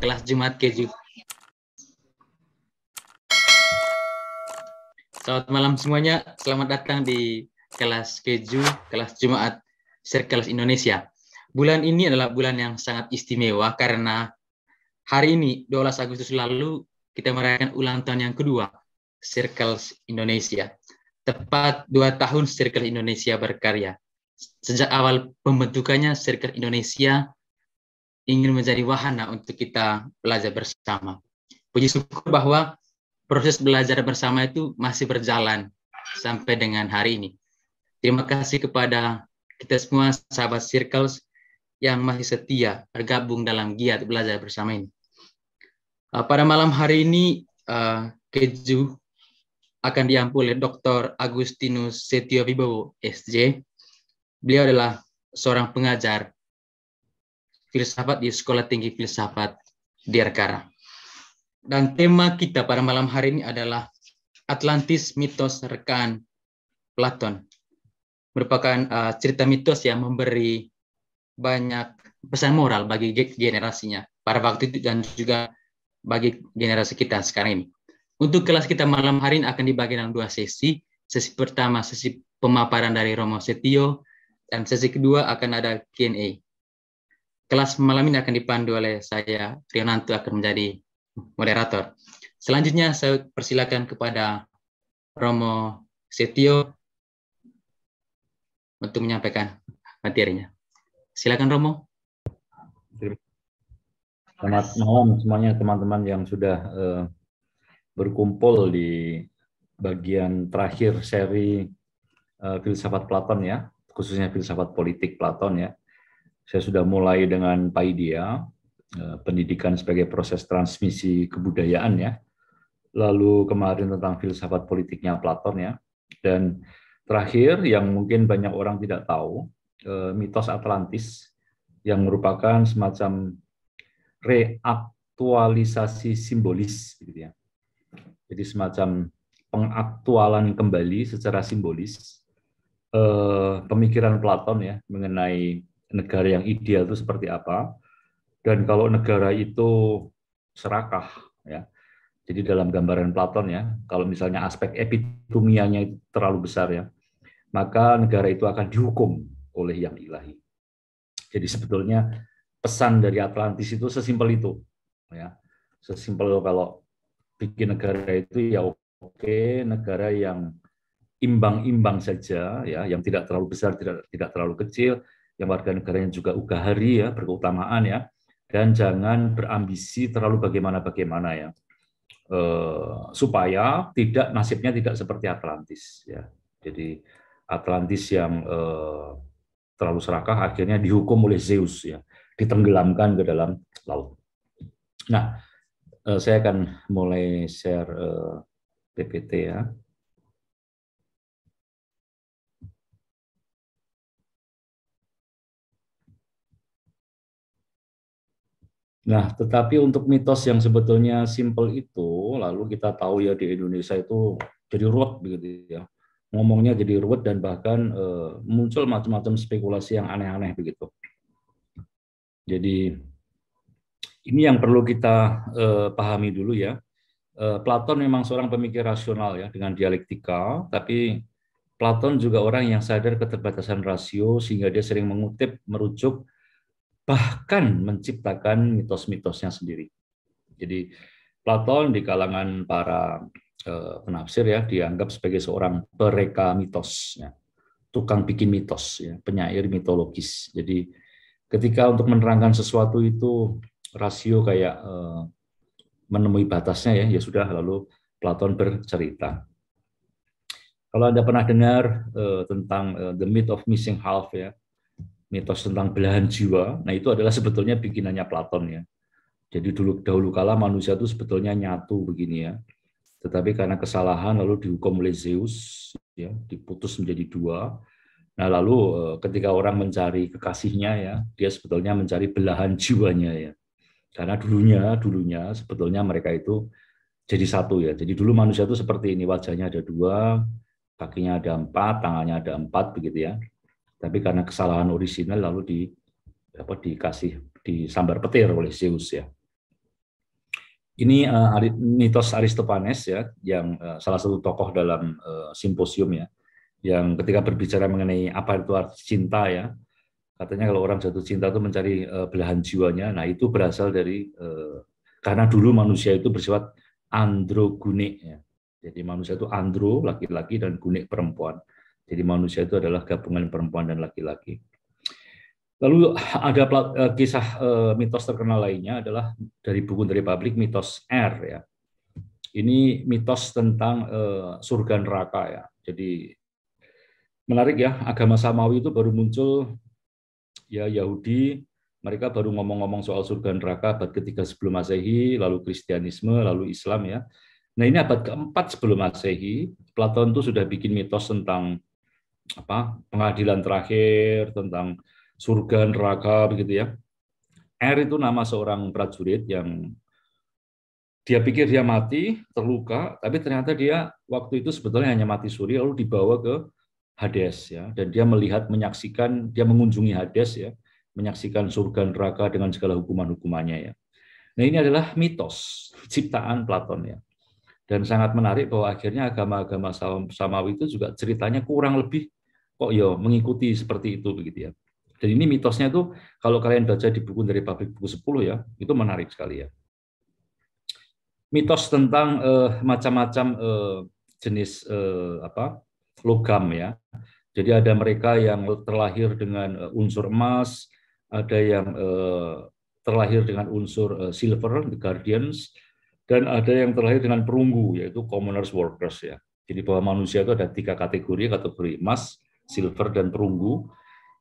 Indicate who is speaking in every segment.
Speaker 1: kelas Jumat keju. Selamat malam semuanya, selamat datang di kelas keju, kelas Jumat, kelas Indonesia. Bulan ini adalah bulan yang sangat istimewa karena hari ini, 12 Agustus lalu, kita merayakan ulang tahun yang kedua, Circles Indonesia. Tepat dua tahun Circle Indonesia berkarya. Sejak awal pembentukannya, Circle Indonesia ingin menjadi wahana untuk kita belajar bersama. Puji syukur bahwa proses belajar bersama itu masih berjalan sampai dengan hari ini. Terima kasih kepada kita semua sahabat Circles yang masih setia bergabung dalam giat belajar bersama ini. Uh, pada malam hari ini, uh, Keju akan diampu oleh Dr. Agustinus Setio SJ. Beliau adalah seorang pengajar filsafat di Sekolah Tinggi Filsafat Diarkara. Dan tema kita pada malam hari ini adalah Atlantis mitos rekan Platon. Merupakan uh, cerita mitos yang memberi banyak pesan moral bagi generasinya pada waktu itu dan juga bagi generasi kita sekarang ini. Untuk kelas kita malam hari ini akan dibagi dalam dua sesi. Sesi pertama sesi pemaparan dari Romo Setio dan sesi kedua akan ada Q&A. Kelas malam ini akan dipandu oleh saya, Rionanto akan menjadi moderator. Selanjutnya saya persilakan kepada Romo Setio untuk menyampaikan materinya. Silakan Romo.
Speaker 2: Selamat malam semuanya teman-teman yang sudah uh, berkumpul di bagian terakhir seri uh, filsafat Platon ya, khususnya filsafat politik Platon ya. Saya sudah mulai dengan PAIDIA, eh, pendidikan sebagai proses transmisi kebudayaan ya. Lalu kemarin tentang filsafat politiknya Platon ya. Dan terakhir yang mungkin banyak orang tidak tahu, eh, mitos Atlantis yang merupakan semacam reaktualisasi simbolis gitu ya. Jadi semacam pengaktualan kembali secara simbolis eh, pemikiran Platon ya mengenai negara yang ideal itu seperti apa dan kalau negara itu serakah ya jadi dalam gambaran Platon ya kalau misalnya aspek epitumianya itu terlalu besar ya maka negara itu akan dihukum oleh yang ilahi jadi sebetulnya pesan dari Atlantis itu sesimpel itu ya sesimpel kalau bikin negara itu ya oke negara yang imbang-imbang saja ya yang tidak terlalu besar tidak tidak terlalu kecil yang warga negaranya juga ugahari ya, berkeutamaan ya, dan jangan berambisi terlalu bagaimana-bagaimana ya, eh, supaya tidak nasibnya tidak seperti Atlantis ya. Jadi Atlantis yang eh, terlalu serakah akhirnya dihukum oleh Zeus ya, ditenggelamkan ke dalam laut. Nah, eh, saya akan mulai share PPT ya. Nah, tetapi untuk mitos yang sebetulnya simple itu, lalu kita tahu ya di Indonesia itu jadi ruwet begitu ya. Ngomongnya jadi ruwet dan bahkan e, muncul macam-macam spekulasi yang aneh-aneh begitu. Jadi ini yang perlu kita e, pahami dulu ya. E, Platon memang seorang pemikir rasional ya dengan dialektika, tapi Platon juga orang yang sadar keterbatasan rasio sehingga dia sering mengutip, merujuk bahkan menciptakan mitos-mitosnya sendiri. Jadi Platon di kalangan para eh, penafsir ya dianggap sebagai seorang pereka mitos, ya. tukang bikin mitos, ya, penyair mitologis. Jadi ketika untuk menerangkan sesuatu itu rasio kayak eh, menemui batasnya ya, ya sudah lalu Platon bercerita. Kalau anda pernah dengar eh, tentang eh, the myth of missing half ya, mitos tentang belahan jiwa, nah itu adalah sebetulnya bikinannya Platon ya. Jadi dulu dahulu kala manusia itu sebetulnya nyatu begini ya. Tetapi karena kesalahan lalu dihukum oleh Zeus ya, diputus menjadi dua. Nah, lalu eh, ketika orang mencari kekasihnya ya, dia sebetulnya mencari belahan jiwanya ya. Karena dulunya dulunya sebetulnya mereka itu jadi satu ya. Jadi dulu manusia itu seperti ini, wajahnya ada dua, kakinya ada empat, tangannya ada empat begitu ya tapi karena kesalahan orisinal lalu di apa dikasih disambar petir oleh Zeus ya. Ini uh, mitos Aristophanes ya yang uh, salah satu tokoh dalam uh, simposium ya yang ketika berbicara mengenai apa itu arti cinta ya katanya kalau orang jatuh cinta itu mencari uh, belahan jiwanya nah itu berasal dari uh, karena dulu manusia itu bersifat androgunik ya. Jadi manusia itu andro laki-laki dan gunik perempuan. Jadi manusia itu adalah gabungan perempuan dan laki-laki. Lalu ada eh, kisah eh, mitos terkenal lainnya adalah dari buku dari publik mitos R ya. Ini mitos tentang eh, surga neraka ya. Jadi menarik ya agama samawi itu baru muncul ya Yahudi mereka baru ngomong-ngomong soal surga neraka abad ketiga sebelum masehi, lalu Kristianisme, lalu Islam ya. Nah ini abad keempat sebelum masehi, Platon itu sudah bikin mitos tentang apa pengadilan terakhir tentang surga neraka begitu ya. R itu nama seorang prajurit yang dia pikir dia mati, terluka, tapi ternyata dia waktu itu sebetulnya hanya mati suri lalu dibawa ke Hades ya dan dia melihat menyaksikan dia mengunjungi Hades ya, menyaksikan surga neraka dengan segala hukuman-hukumannya ya. Nah, ini adalah mitos ciptaan Platon ya. Dan sangat menarik bahwa akhirnya agama-agama Samawi itu juga ceritanya kurang lebih kok ya mengikuti seperti itu begitu ya. Dan ini mitosnya tuh kalau kalian baca di buku dari pabrik buku 10 ya, itu menarik sekali ya. Mitos tentang eh, macam-macam eh, jenis eh, apa? logam ya. Jadi ada mereka yang terlahir dengan eh, unsur emas, ada yang eh, terlahir dengan unsur silver, the guardians, dan ada yang terlahir dengan perunggu yaitu commoners workers ya. Jadi bahwa manusia itu ada tiga kategori, kategori emas, silver dan perunggu,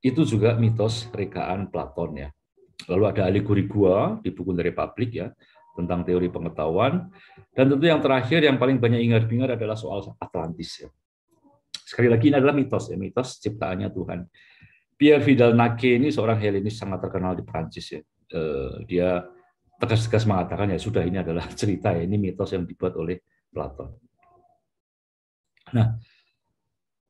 Speaker 2: itu juga mitos rekaan Platon ya. Lalu ada alegori gua di buku The Republic ya tentang teori pengetahuan dan tentu yang terakhir yang paling banyak ingat-ingat adalah soal Atlantis ya. Sekali lagi ini adalah mitos ya, mitos ciptaannya Tuhan. Pierre Vidal naquet ini seorang Helenis sangat terkenal di Prancis ya. Eh, dia tegas-tegas mengatakan ya sudah ini adalah cerita ya, ini mitos yang dibuat oleh Platon. Nah,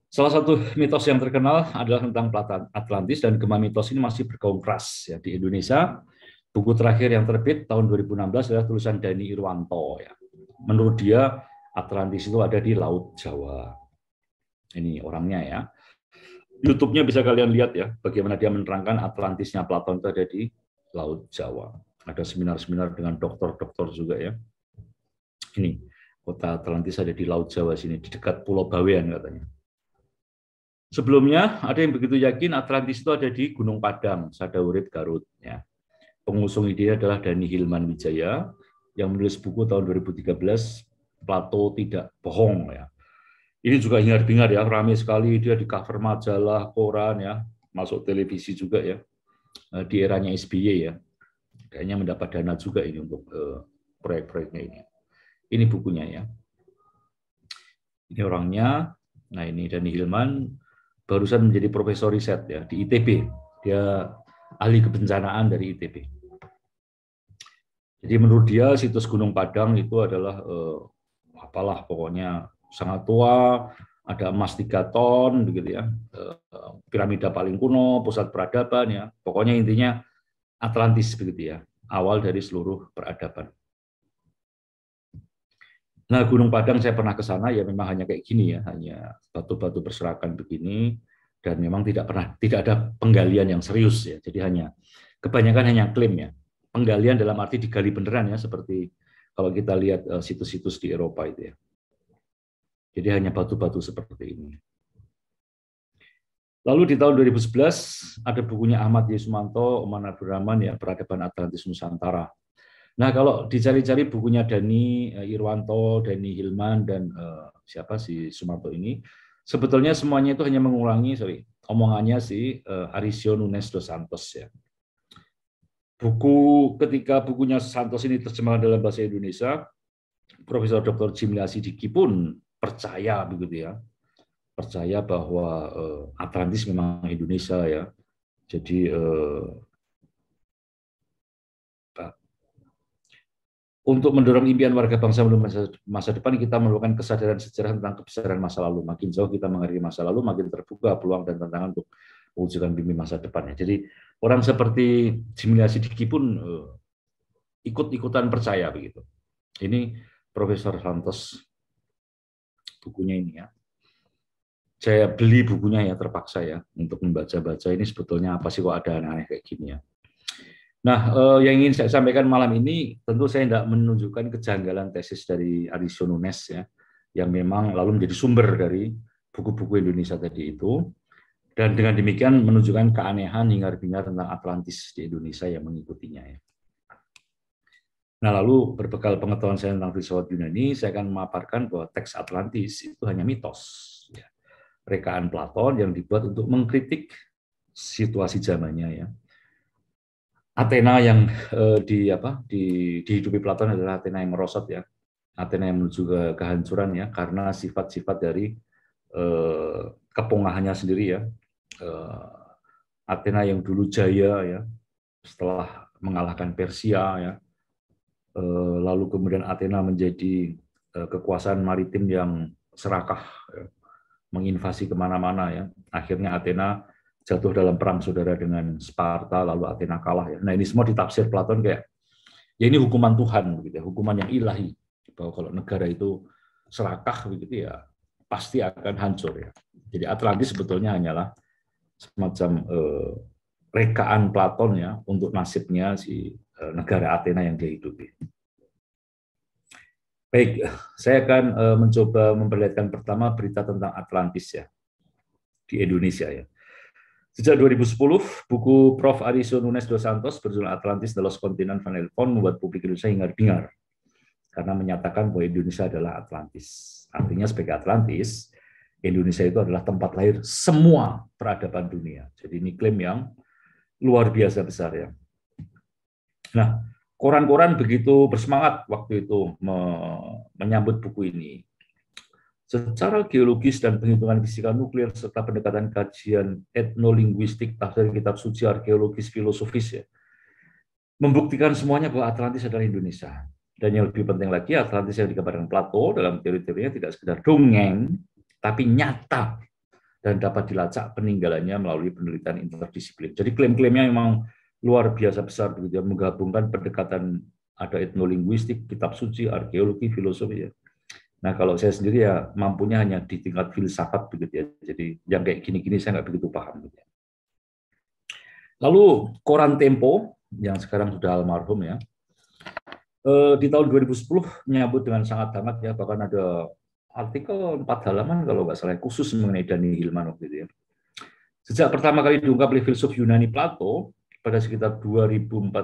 Speaker 2: Salah satu mitos yang terkenal adalah tentang Platan Atlantis dan gema mitos ini masih bergaung keras ya di Indonesia. Buku terakhir yang terbit tahun 2016 adalah tulisan Dani Irwanto ya. Menurut dia Atlantis itu ada di Laut Jawa. Ini orangnya ya. YouTube-nya bisa kalian lihat ya, bagaimana dia menerangkan Atlantisnya Platon itu ada di Laut Jawa. Ada seminar-seminar dengan dokter-dokter juga ya. Ini, kota Atlantis ada di Laut Jawa sini, di dekat Pulau Bawean katanya. Sebelumnya ada yang begitu yakin Atlantis itu ada di Gunung Padang, Sadawurit, Garut. Ya. Pengusung ide adalah Dani Hilman Wijaya yang menulis buku tahun 2013 Plato tidak bohong ya. Ini juga hingar-bingar ya, ramai sekali dia di cover majalah, koran ya, masuk televisi juga ya. Eh, di eranya SBY ya. Kayaknya mendapat dana juga ini untuk eh, proyek-proyeknya ini. Ini bukunya ya. Ini orangnya. Nah, ini Dani Hilman barusan menjadi profesor riset ya di ITB. Dia ahli kebencanaan dari ITB. Jadi menurut dia situs Gunung Padang itu adalah eh, apalah pokoknya sangat tua, ada emas tiga ton begitu ya, eh, piramida paling kuno, pusat peradaban ya, pokoknya intinya Atlantis begitu ya, awal dari seluruh peradaban. Nah, Gunung Padang saya pernah ke sana ya memang hanya kayak gini ya, hanya batu-batu berserakan begini dan memang tidak pernah tidak ada penggalian yang serius ya. Jadi hanya kebanyakan hanya klaim ya. Penggalian dalam arti digali beneran ya seperti kalau kita lihat eh, situs-situs di Eropa itu ya. Jadi hanya batu-batu seperti ini. Lalu di tahun 2011 ada bukunya Ahmad Yesumanto, Oman Abdurrahman ya Peradaban Atlantis Nusantara Nah, kalau dicari-cari bukunya Dani eh, Irwanto, Dani Hilman, dan uh, siapa si Sumarto ini, sebetulnya semuanya itu hanya mengulangi, sorry, omongannya si uh, Arisio Nunes dos Santos ya. Buku ketika bukunya Santos ini terjemahkan dalam bahasa Indonesia, Profesor Dr. Jim Lasidiki pun percaya begitu ya, percaya bahwa uh, Atlantis memang Indonesia ya. Jadi uh, Untuk mendorong impian warga bangsa menuju masa, masa depan, kita memerlukan kesadaran sejarah tentang kebesaran masa lalu. Makin jauh kita mengerti masa lalu, makin terbuka peluang dan tantangan untuk mewujudkan mimpi masa depannya. Jadi orang seperti Jimli Sidiki pun uh, ikut-ikutan percaya begitu. Ini Profesor Santos bukunya ini ya. Saya beli bukunya ya terpaksa ya untuk membaca-baca ini sebetulnya apa sih kok ada aneh-aneh kayak gini ya. Nah, eh, yang ingin saya sampaikan malam ini tentu saya tidak menunjukkan kejanggalan tesis dari Arisio Nunes ya, yang memang lalu menjadi sumber dari buku-buku Indonesia tadi itu. Dan dengan demikian menunjukkan keanehan hingar-bingar tentang Atlantis di Indonesia yang mengikutinya. Ya. Nah, lalu berbekal pengetahuan saya tentang filsafat Yunani, saya akan memaparkan bahwa teks Atlantis itu hanya mitos. Ya. Rekaan Platon yang dibuat untuk mengkritik situasi zamannya ya Athena yang uh, di apa di dihidupi Platon adalah Athena yang merosot ya. Athena yang menuju ke kehancuran ya karena sifat-sifat dari uh, kepongahannya sendiri ya. Uh, Athena yang dulu jaya ya setelah mengalahkan Persia ya. Uh, lalu kemudian Athena menjadi uh, kekuasaan maritim yang serakah ya. menginvasi kemana-mana ya. Akhirnya Athena jatuh dalam perang saudara dengan Sparta lalu Athena kalah ya. Nah ini semua ditafsir Platon kayak ya ini hukuman Tuhan begitu ya, hukuman yang ilahi bahwa kalau negara itu serakah begitu ya pasti akan hancur ya. Jadi Atlantis sebetulnya hanyalah semacam eh, rekaan Platon ya untuk nasibnya si eh, negara Athena yang dia hidupi. Baik, saya akan eh, mencoba memperlihatkan pertama berita tentang Atlantis ya di Indonesia ya. Sejak 2010, buku Prof. Ariso Nunes dos Santos berjudul Atlantis the Lost Continent Van Elfon membuat publik Indonesia hingar-bingar karena menyatakan bahwa Indonesia adalah Atlantis. Artinya sebagai Atlantis, Indonesia itu adalah tempat lahir semua peradaban dunia. Jadi ini klaim yang luar biasa besar ya. Nah, koran-koran begitu bersemangat waktu itu me menyambut buku ini. Secara geologis dan penghitungan fisika nuklir serta pendekatan kajian etnolinguistik tafsir kitab suci arkeologis filosofis ya, membuktikan semuanya bahwa Atlantis adalah Indonesia. Dan yang lebih penting lagi, Atlantis yang digambarkan Plato dalam teori-teorinya tidak sekedar dongeng, tapi nyata dan dapat dilacak peninggalannya melalui penelitian interdisiplin. Jadi klaim-klaimnya memang luar biasa besar begitu ya, menggabungkan pendekatan ada etnolinguistik, kitab suci, arkeologi, filosofi ya Nah kalau saya sendiri ya mampunya hanya di tingkat filsafat begitu ya. Jadi yang kayak gini-gini saya nggak begitu paham. Gitu ya. Lalu koran Tempo yang sekarang sudah almarhum ya. Eh, di tahun 2010 menyambut dengan sangat hangat ya bahkan ada artikel empat halaman kalau nggak salah ya, khusus mengenai Dani Hilman waktu itu ya. Sejak pertama kali diungkap oleh filsuf Yunani Plato pada sekitar 2460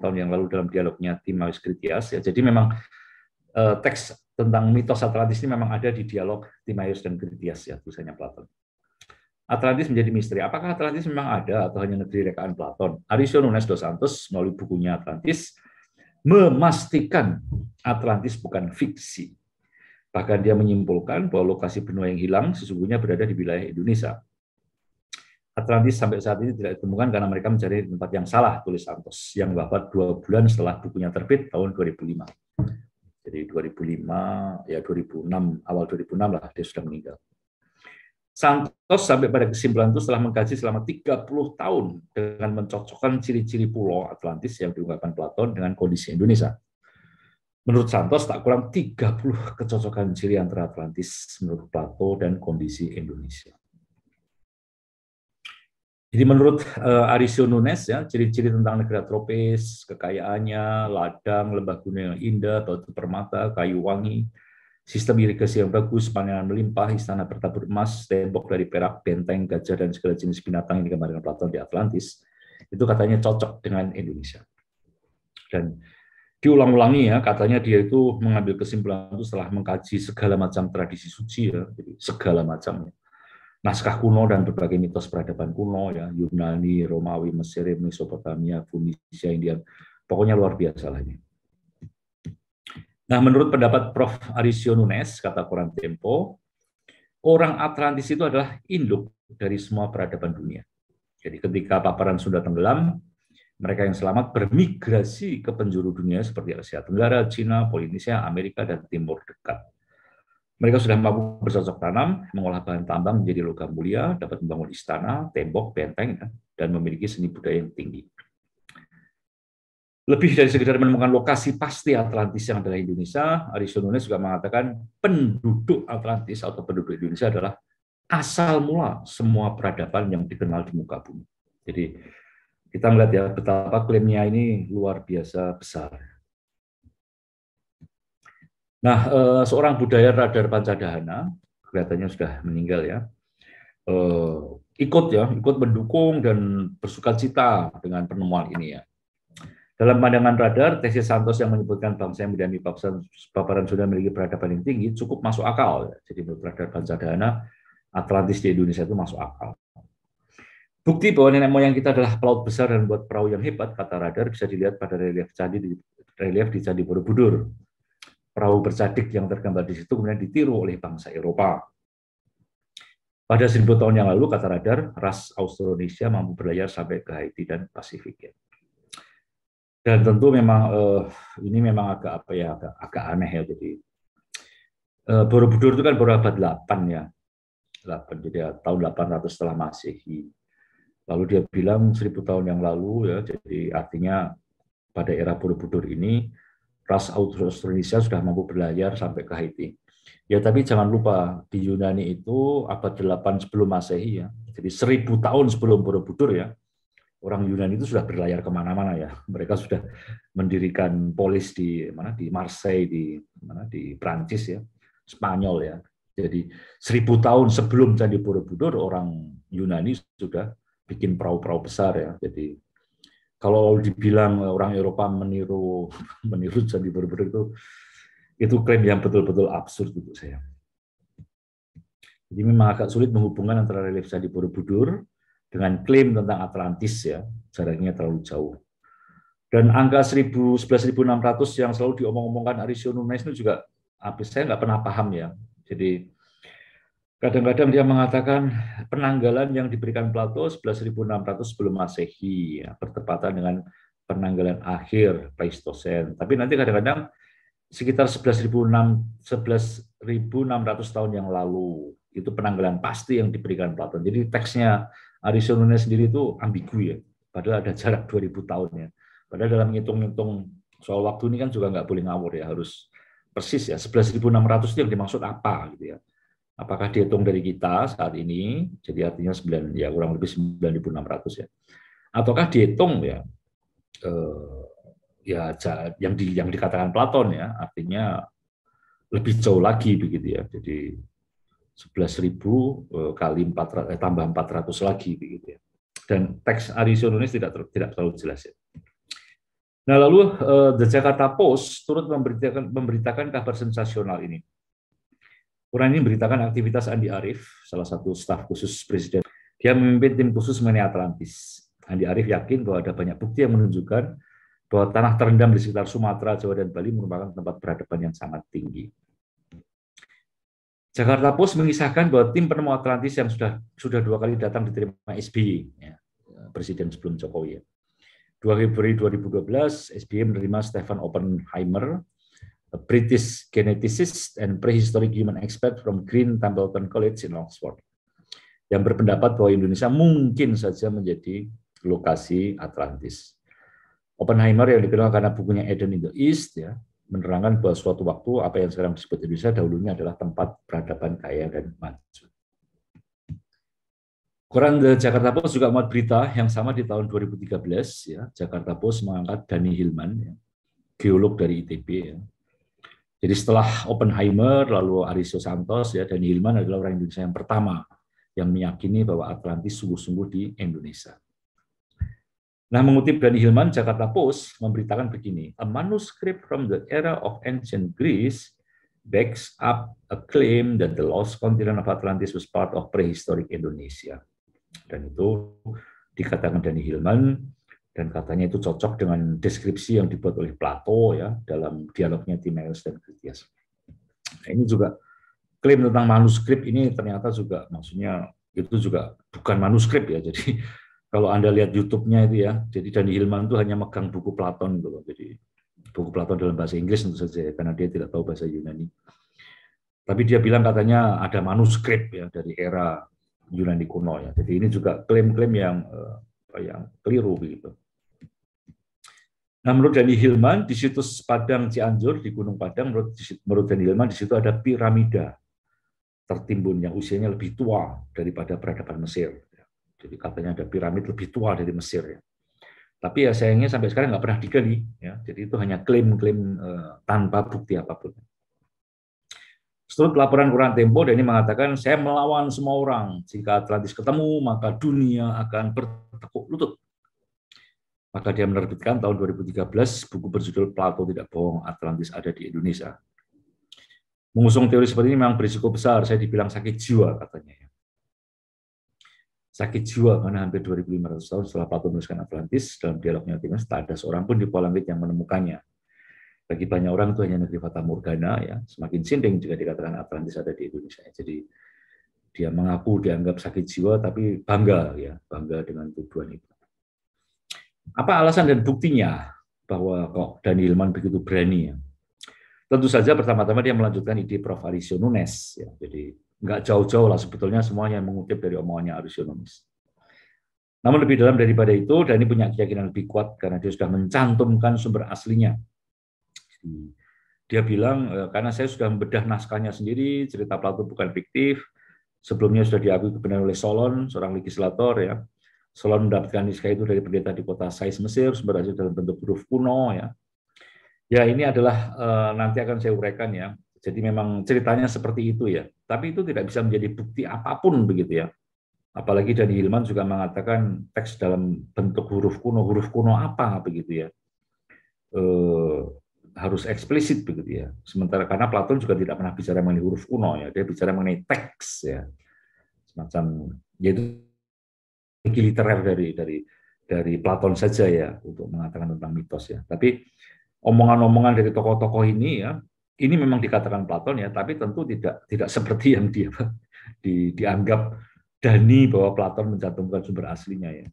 Speaker 2: tahun yang lalu dalam dialognya Timaeus Critias ya. Jadi memang Eh, teks tentang mitos Atlantis ini memang ada di dialog Timaeus dan Critias ya tulisannya Platon. Atlantis menjadi misteri. Apakah Atlantis memang ada atau hanya negeri rekaan Platon? Arisio Nunes dos Santos melalui bukunya Atlantis memastikan Atlantis bukan fiksi. Bahkan dia menyimpulkan bahwa lokasi benua yang hilang sesungguhnya berada di wilayah Indonesia. Atlantis sampai saat ini tidak ditemukan karena mereka mencari tempat yang salah, tulis Santos, yang wafat dua bulan setelah bukunya terbit tahun 2005. Jadi 2005 ya 2006 awal 2006 lah dia sudah meninggal. Santos sampai pada kesimpulan itu setelah mengkaji selama 30 tahun dengan mencocokkan ciri-ciri pulau Atlantis yang diungkapkan Platon dengan kondisi Indonesia. Menurut Santos, tak kurang 30 kecocokan ciri antara Atlantis menurut Plato dan kondisi Indonesia. Jadi menurut uh, Arisio Nunes ya, ciri-ciri tentang negara tropis, kekayaannya, ladang, lembah gunung yang indah, batu permata, kayu wangi, sistem irigasi yang bagus, panenan melimpah, istana bertabur emas, tembok dari perak, benteng, gajah, dan segala jenis binatang yang digambarkan Platon di Atlantis, itu katanya cocok dengan Indonesia. Dan diulang-ulangi ya, katanya dia itu mengambil kesimpulan itu setelah mengkaji segala macam tradisi suci ya, jadi segala macamnya naskah kuno dan berbagai mitos peradaban kuno ya Yunani, Romawi, Mesir, Mesopotamia, Tunisia, India, pokoknya luar biasa lah ini. Nah, menurut pendapat Prof. Arisio Nunes, kata koran Tempo, orang Atlantis itu adalah induk dari semua peradaban dunia. Jadi ketika paparan sudah tenggelam, mereka yang selamat bermigrasi ke penjuru dunia seperti Asia Tenggara, Cina, Polinesia, Amerika, dan Timur Dekat. Mereka sudah mampu bercocok tanam, mengolah bahan tambang menjadi logam mulia, dapat membangun istana, tembok, benteng, ya, dan memiliki seni budaya yang tinggi. Lebih dari sekedar menemukan lokasi pasti Atlantis yang adalah Indonesia, Aristoteles juga mengatakan penduduk Atlantis atau penduduk Indonesia adalah asal mula semua peradaban yang dikenal di muka bumi. Jadi kita melihat ya betapa klaimnya ini luar biasa besar. Nah, eh, seorang budaya radar Pancadahana, kelihatannya sudah meninggal ya, eh, ikut ya, ikut mendukung dan bersuka cita dengan penemuan ini ya. Dalam pandangan radar, tesis Santos yang menyebutkan bangsa yang mendiami paparan sudah memiliki peradaban yang tinggi cukup masuk akal. Ya. Jadi menurut radar Pancadahana, Atlantis di Indonesia itu masuk akal. Bukti bahwa nenek moyang kita adalah pelaut besar dan buat perahu yang hebat, kata radar, bisa dilihat pada relief candi di relief di Candi Borobudur perahu bercadik yang tergambar di situ kemudian ditiru oleh bangsa Eropa. Pada 1000 tahun yang lalu, kata radar, ras Austronesia mampu berlayar sampai ke Haiti dan Pasifik. Ya. Dan tentu memang uh, ini memang agak apa ya agak, agak aneh ya jadi uh, Borobudur itu kan baru abad 8 ya. 8 jadi ya, tahun 800 setelah Masehi. Lalu dia bilang 1000 tahun yang lalu ya jadi artinya pada era Borobudur ini kelas Austronesia sudah mampu berlayar sampai ke Haiti. Ya tapi jangan lupa di Yunani itu abad 8 sebelum Masehi ya. Jadi seribu tahun sebelum Borobudur ya. Orang Yunani itu sudah berlayar kemana-mana ya. Mereka sudah mendirikan polis di mana di Marseille di mana di Prancis ya, Spanyol ya. Jadi seribu tahun sebelum Candi Borobudur orang Yunani sudah bikin perahu-perahu besar ya. Jadi kalau dibilang orang Eropa meniru meniru jadi berburu itu itu klaim yang betul-betul absurd untuk gitu, saya. Jadi memang agak sulit menghubungkan antara relief Candi Borobudur dengan klaim tentang Atlantis ya, jaraknya terlalu jauh. Dan angka 11.600 yang selalu diomong-omongkan Arisio Nunes itu juga habis saya nggak pernah paham ya. Jadi Kadang-kadang dia mengatakan penanggalan yang diberikan Plato 11.600 sebelum Masehi, ya, bertepatan dengan penanggalan akhir Pleistosen. Tapi nanti kadang-kadang sekitar 11.600 11, tahun yang lalu itu penanggalan pasti yang diberikan Plato. Jadi teksnya Aristoteles sendiri itu ambigu ya, padahal ada jarak 2000 tahun ya. Padahal dalam ngitung-ngitung soal waktu ini kan juga nggak boleh ngawur ya, harus persis ya 11.600 itu yang dimaksud apa gitu ya apakah dihitung dari kita saat ini, jadi artinya 9 ya kurang lebih 9.600 ya. Ataukah dihitung ya eh, ya yang di, yang dikatakan Platon ya, artinya lebih jauh lagi begitu ya. Jadi 11.000 eh, kali 400 eh, tambah 400 lagi begitu ya. Dan teks Aristoteles tidak ter, tidak terlalu jelas ya. Nah lalu eh, The Jakarta Post turut memberitakan, memberitakan kabar sensasional ini. Quran ini beritakan aktivitas Andi Arief, salah satu staf khusus Presiden. Dia memimpin tim khusus mengenai Atlantis. Andi Arief yakin bahwa ada banyak bukti yang menunjukkan bahwa tanah terendam di sekitar Sumatera, Jawa, dan Bali merupakan tempat peradaban yang sangat tinggi. Jakarta Post mengisahkan bahwa tim penemu Atlantis yang sudah sudah dua kali datang diterima SBY, ya, Presiden sebelum Jokowi. Ya. 2 Februari 2012, SBY menerima Stefan Oppenheimer a British geneticist and prehistoric human expert from Green Templeton College in Oxford, yang berpendapat bahwa Indonesia mungkin saja menjadi lokasi Atlantis. Oppenheimer yang dikenal karena bukunya Eden in the East ya, menerangkan bahwa suatu waktu apa yang sekarang disebut Indonesia dahulunya adalah tempat peradaban kaya dan maju. Koran The Jakarta Post juga membuat berita yang sama di tahun 2013 ya, Jakarta Post mengangkat Dani Hilman ya, geolog dari ITB ya, jadi setelah Oppenheimer, lalu Ariso Santos ya, dan Hilman adalah orang Indonesia yang pertama yang meyakini bahwa Atlantis sungguh-sungguh di Indonesia. Nah, mengutip dari Hilman Jakarta Post memberitakan begini, a manuscript from the era of ancient Greece backs up a claim that the lost continent of Atlantis was part of prehistoric Indonesia. Dan itu dikatakan Dani Hilman dan katanya itu cocok dengan deskripsi yang dibuat oleh Plato ya dalam dialognya Timaeus dan Critias. Nah, ini juga klaim tentang manuskrip ini ternyata juga maksudnya itu juga bukan manuskrip ya. Jadi kalau Anda lihat YouTube-nya itu ya, jadi Dani Hilman itu hanya megang buku Platon gitu loh. Jadi buku Platon dalam bahasa Inggris tentu saja karena dia tidak tahu bahasa Yunani. Tapi dia bilang katanya ada manuskrip ya dari era Yunani kuno ya. Jadi ini juga klaim-klaim yang eh, yang keliru begitu Nah, menurut Dani Hilman, di situs Padang Cianjur, di Gunung Padang, menurut, menurut Dani Hilman, di situ ada piramida tertimbun yang usianya lebih tua daripada peradaban Mesir. Jadi katanya ada piramid lebih tua dari Mesir. Ya. Tapi ya sayangnya sampai sekarang nggak pernah digali. Ya. Jadi itu hanya klaim-klaim eh, tanpa bukti apapun. Setelah laporan Quran Tempo, ini mengatakan, saya melawan semua orang. Jika Atlantis ketemu, maka dunia akan bertekuk lutut maka dia menerbitkan tahun 2013 buku berjudul Plato Tidak Bohong, Atlantis Ada di Indonesia. Mengusung teori seperti ini memang berisiko besar, saya dibilang sakit jiwa katanya. Ya. Sakit jiwa karena hampir 2500 tahun setelah Plato menuliskan Atlantis, dalam dialognya dengan tak ada seorang pun di langit yang menemukannya. Bagi banyak orang itu hanya negeri Fata Morgana, ya. semakin sinding juga dikatakan Atlantis ada di Indonesia. Jadi dia mengaku dianggap sakit jiwa tapi bangga ya bangga dengan tuduhan itu apa alasan dan buktinya bahwa kok Dani Hilman begitu berani ya? Tentu saja pertama-tama dia melanjutkan ide Prof. Arisio Nunes. Ya. Jadi nggak jauh-jauh lah sebetulnya semuanya mengutip dari omongannya Arisio Nunes. Namun lebih dalam daripada itu, Dani punya keyakinan lebih kuat karena dia sudah mencantumkan sumber aslinya. Dia bilang, e, karena saya sudah membedah naskahnya sendiri, cerita Plato bukan fiktif, sebelumnya sudah diakui kebenaran oleh Solon, seorang legislator ya, selalu mendapatkan niskah itu dari pendeta di kota Sais Mesir, sumber dalam bentuk huruf kuno ya. Ya ini adalah eh, nanti akan saya uraikan ya. Jadi memang ceritanya seperti itu ya. Tapi itu tidak bisa menjadi bukti apapun begitu ya. Apalagi dari Hilman juga mengatakan teks dalam bentuk huruf kuno, huruf kuno apa begitu ya. Eh, harus eksplisit begitu ya. Sementara karena Platon juga tidak pernah bicara mengenai huruf kuno ya, dia bicara mengenai teks ya. Semacam yaitu literer dari dari dari Platon saja ya untuk mengatakan tentang mitos ya. Tapi omongan-omongan dari tokoh-tokoh ini ya, ini memang dikatakan Platon ya, tapi tentu tidak tidak seperti yang dia di, dianggap dani bahwa Platon mencantumkan sumber aslinya ya.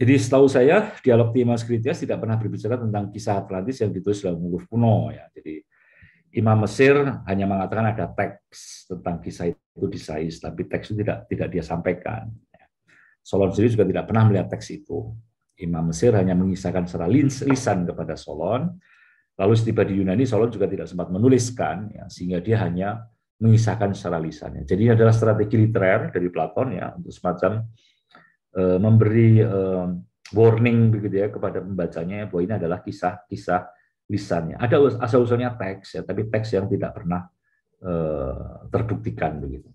Speaker 2: Jadi setahu saya dialog Timas Kritias tidak pernah berbicara tentang kisah Atlantis yang ditulis dalam buku kuno ya. Jadi Imam Mesir hanya mengatakan ada teks tentang kisah itu di Sais, tapi teks itu tidak tidak dia sampaikan. Solon sendiri juga tidak pernah melihat teks itu. Imam Mesir hanya mengisahkan secara lisan kepada Solon. Lalu setiba di Yunani, Solon juga tidak sempat menuliskan, ya, sehingga dia hanya mengisahkan secara lisannya. Jadi ini adalah strategi literer dari Platon ya untuk semacam e, memberi e, warning begitu ya kepada pembacanya bahwa ini adalah kisah-kisah lisannya. Ada asal usulnya teks ya, tapi teks yang tidak pernah eh, terbuktikan begitu.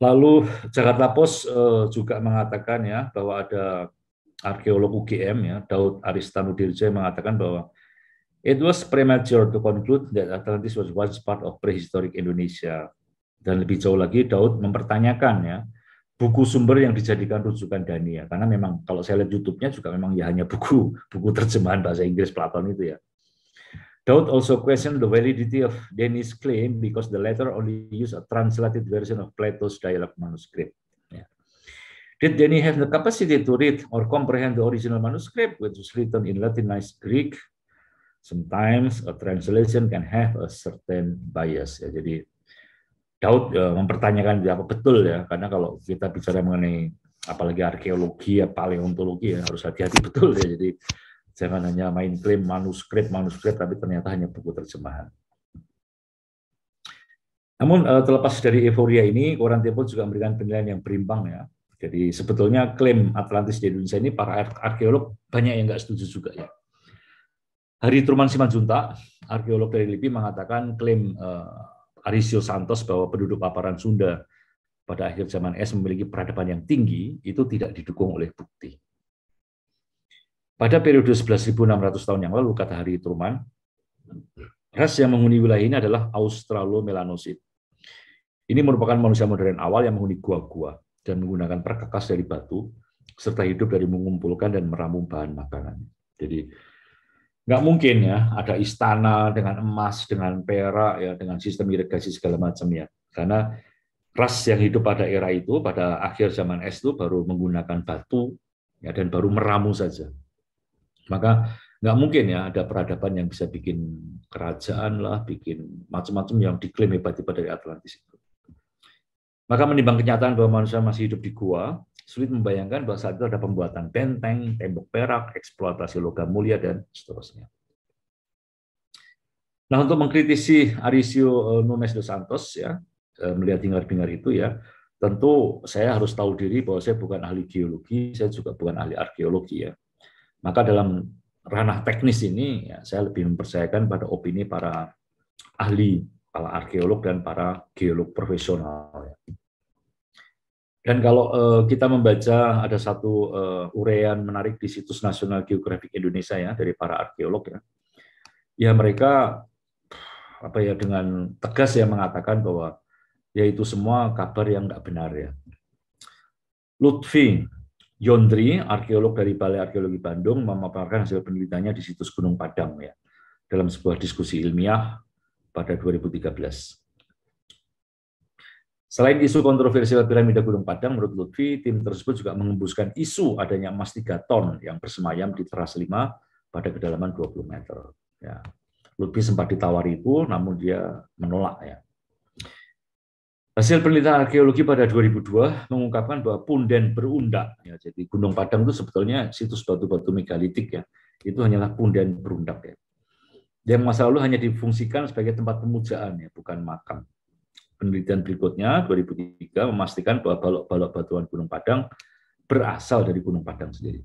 Speaker 2: Lalu Jakarta Post eh, juga mengatakan ya bahwa ada arkeolog UGM ya Daud Aristanudirja mengatakan bahwa it was premature to conclude that Atlantis was once part of prehistoric Indonesia. Dan lebih jauh lagi Daud mempertanyakan ya buku sumber yang dijadikan rujukan Dania karena memang kalau saya lihat YouTube-nya juga memang ya hanya buku buku terjemahan bahasa Inggris Platon itu ya. Daud also question the validity of Dani's claim because the letter only use a translated version of Plato's dialogue manuscript. Ya. Did Denny have the capacity to read or comprehend the original manuscript, which was written in Latinized Greek? Sometimes a translation can have a certain bias. Ya, jadi Daud ya, mempertanyakan berapa ya, betul ya, karena kalau kita bicara mengenai apalagi arkeologi ya paleontologi ya harus hati-hati betul ya. Jadi jangan hanya main klaim manuskrip manuskrip tapi ternyata hanya buku terjemahan. Namun eh, terlepas dari euforia ini, koran Tempo juga memberikan penilaian yang berimbang ya. Jadi sebetulnya klaim Atlantis di Indonesia ini para arkeolog banyak yang nggak setuju juga ya. Hari Truman Simanjuntak, arkeolog dari LIPI mengatakan klaim eh, Arisio Santos bahwa penduduk paparan Sunda pada akhir zaman es memiliki peradaban yang tinggi itu tidak didukung oleh bukti. Pada periode 11.600 tahun yang lalu, kata Hari Truman, ras yang menghuni wilayah ini adalah Australomelanosid. Ini merupakan manusia modern awal yang menghuni gua-gua dan menggunakan perkakas dari batu, serta hidup dari mengumpulkan dan meramu bahan makanan. Jadi nggak mungkin ya ada istana dengan emas, dengan perak ya, dengan sistem irigasi segala macam ya. Karena ras yang hidup pada era itu pada akhir zaman es itu baru menggunakan batu ya dan baru meramu saja. Maka nggak mungkin ya ada peradaban yang bisa bikin kerajaan lah, bikin macam-macam yang diklaim hebat-hebat dari Atlantis itu. Maka menimbang kenyataan bahwa manusia masih hidup di gua, sulit membayangkan bahwa saat itu ada pembuatan benteng, tembok perak, eksploitasi logam mulia, dan seterusnya. Nah, untuk mengkritisi Arisio eh, Nunes dos Santos, ya, eh, melihat hingar pinggir itu, ya, tentu saya harus tahu diri bahwa saya bukan ahli geologi, saya juga bukan ahli arkeologi, ya. Maka dalam ranah teknis ini, ya, saya lebih mempercayakan pada opini para ahli, para arkeolog dan para geolog profesional. Ya. Dan kalau uh, kita membaca ada satu uh, urean menarik di situs Nasional Geografik Indonesia ya dari para arkeolog ya, ya mereka apa ya dengan tegas ya mengatakan bahwa yaitu semua kabar yang nggak benar ya. Lutfi Yondri, arkeolog dari Balai Arkeologi Bandung, memaparkan hasil penelitiannya di situs Gunung Padang ya dalam sebuah diskusi ilmiah pada 2013. Selain isu kontroversial piramida Gunung Padang, menurut Lutfi, tim tersebut juga mengembuskan isu adanya emas 3 ton yang bersemayam di teras 5 pada kedalaman 20 meter. Ya. Lutfi sempat ditawari itu, namun dia menolak. Ya. Hasil penelitian arkeologi pada 2002 mengungkapkan bahwa punden berundak, ya, jadi Gunung Padang itu sebetulnya situs batu-batu megalitik ya, itu hanyalah punden berundak ya. Yang masa lalu hanya difungsikan sebagai tempat pemujaan ya, bukan makam penelitian berikutnya 2003 memastikan bahwa balok-balok batuan Gunung Padang berasal dari Gunung Padang sendiri.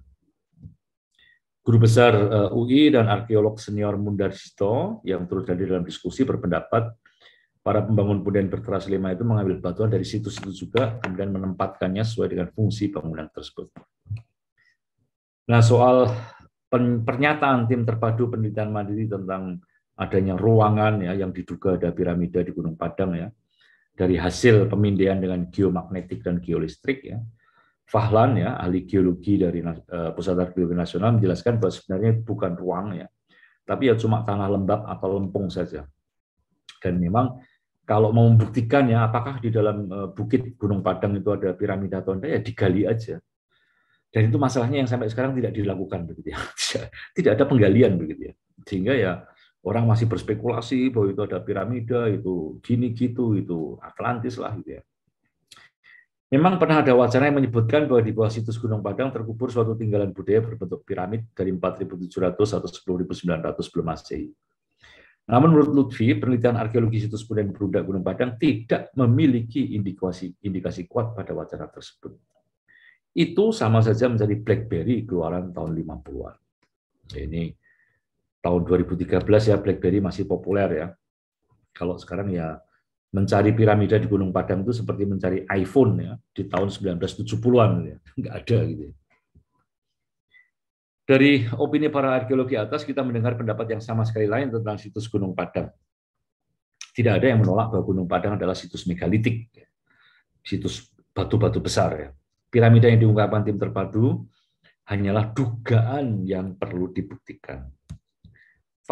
Speaker 2: Guru Besar eh, UI dan arkeolog senior Mundarsito yang terus hadir dalam diskusi berpendapat para pembangun punden berteras lima itu mengambil batuan dari situs-situs juga kemudian menempatkannya sesuai dengan fungsi bangunan tersebut. Nah soal pernyataan tim terpadu penelitian mandiri tentang adanya ruangan ya yang diduga ada piramida di Gunung Padang ya dari hasil pemindaian dengan geomagnetik dan geolistrik ya. Fahlan ya ahli geologi dari eh, Pusat Arkeologi Nasional menjelaskan bahwa sebenarnya bukan ruang ya, tapi ya cuma tanah lembab atau lempung saja. Dan memang kalau mau membuktikan ya apakah di dalam eh, bukit Gunung Padang itu ada piramida atau enggak ya digali aja. Dan itu masalahnya yang sampai sekarang tidak dilakukan begitu ya. tidak ada penggalian begitu ya. Sehingga ya orang masih berspekulasi bahwa itu ada piramida, itu gini gitu, itu Atlantis lah gitu ya. Memang pernah ada wacana yang menyebutkan bahwa di bawah situs Gunung Padang terkubur suatu tinggalan budaya berbentuk piramid dari 4.700 atau 10.900 sebelum Masehi. Namun menurut Lutfi, penelitian arkeologi situs budaya berundak Gunung Padang tidak memiliki indikasi indikasi kuat pada wacana tersebut. Itu sama saja menjadi BlackBerry keluaran tahun 50-an. Ini tahun 2013 ya BlackBerry masih populer ya. Kalau sekarang ya mencari piramida di Gunung Padang itu seperti mencari iPhone ya di tahun 1970-an ya. Enggak ada gitu. Ya. Dari opini para arkeologi atas kita mendengar pendapat yang sama sekali lain tentang situs Gunung Padang. Tidak ada yang menolak bahwa Gunung Padang adalah situs megalitik, situs batu-batu besar ya. Piramida yang diungkapkan tim terpadu hanyalah dugaan yang perlu dibuktikan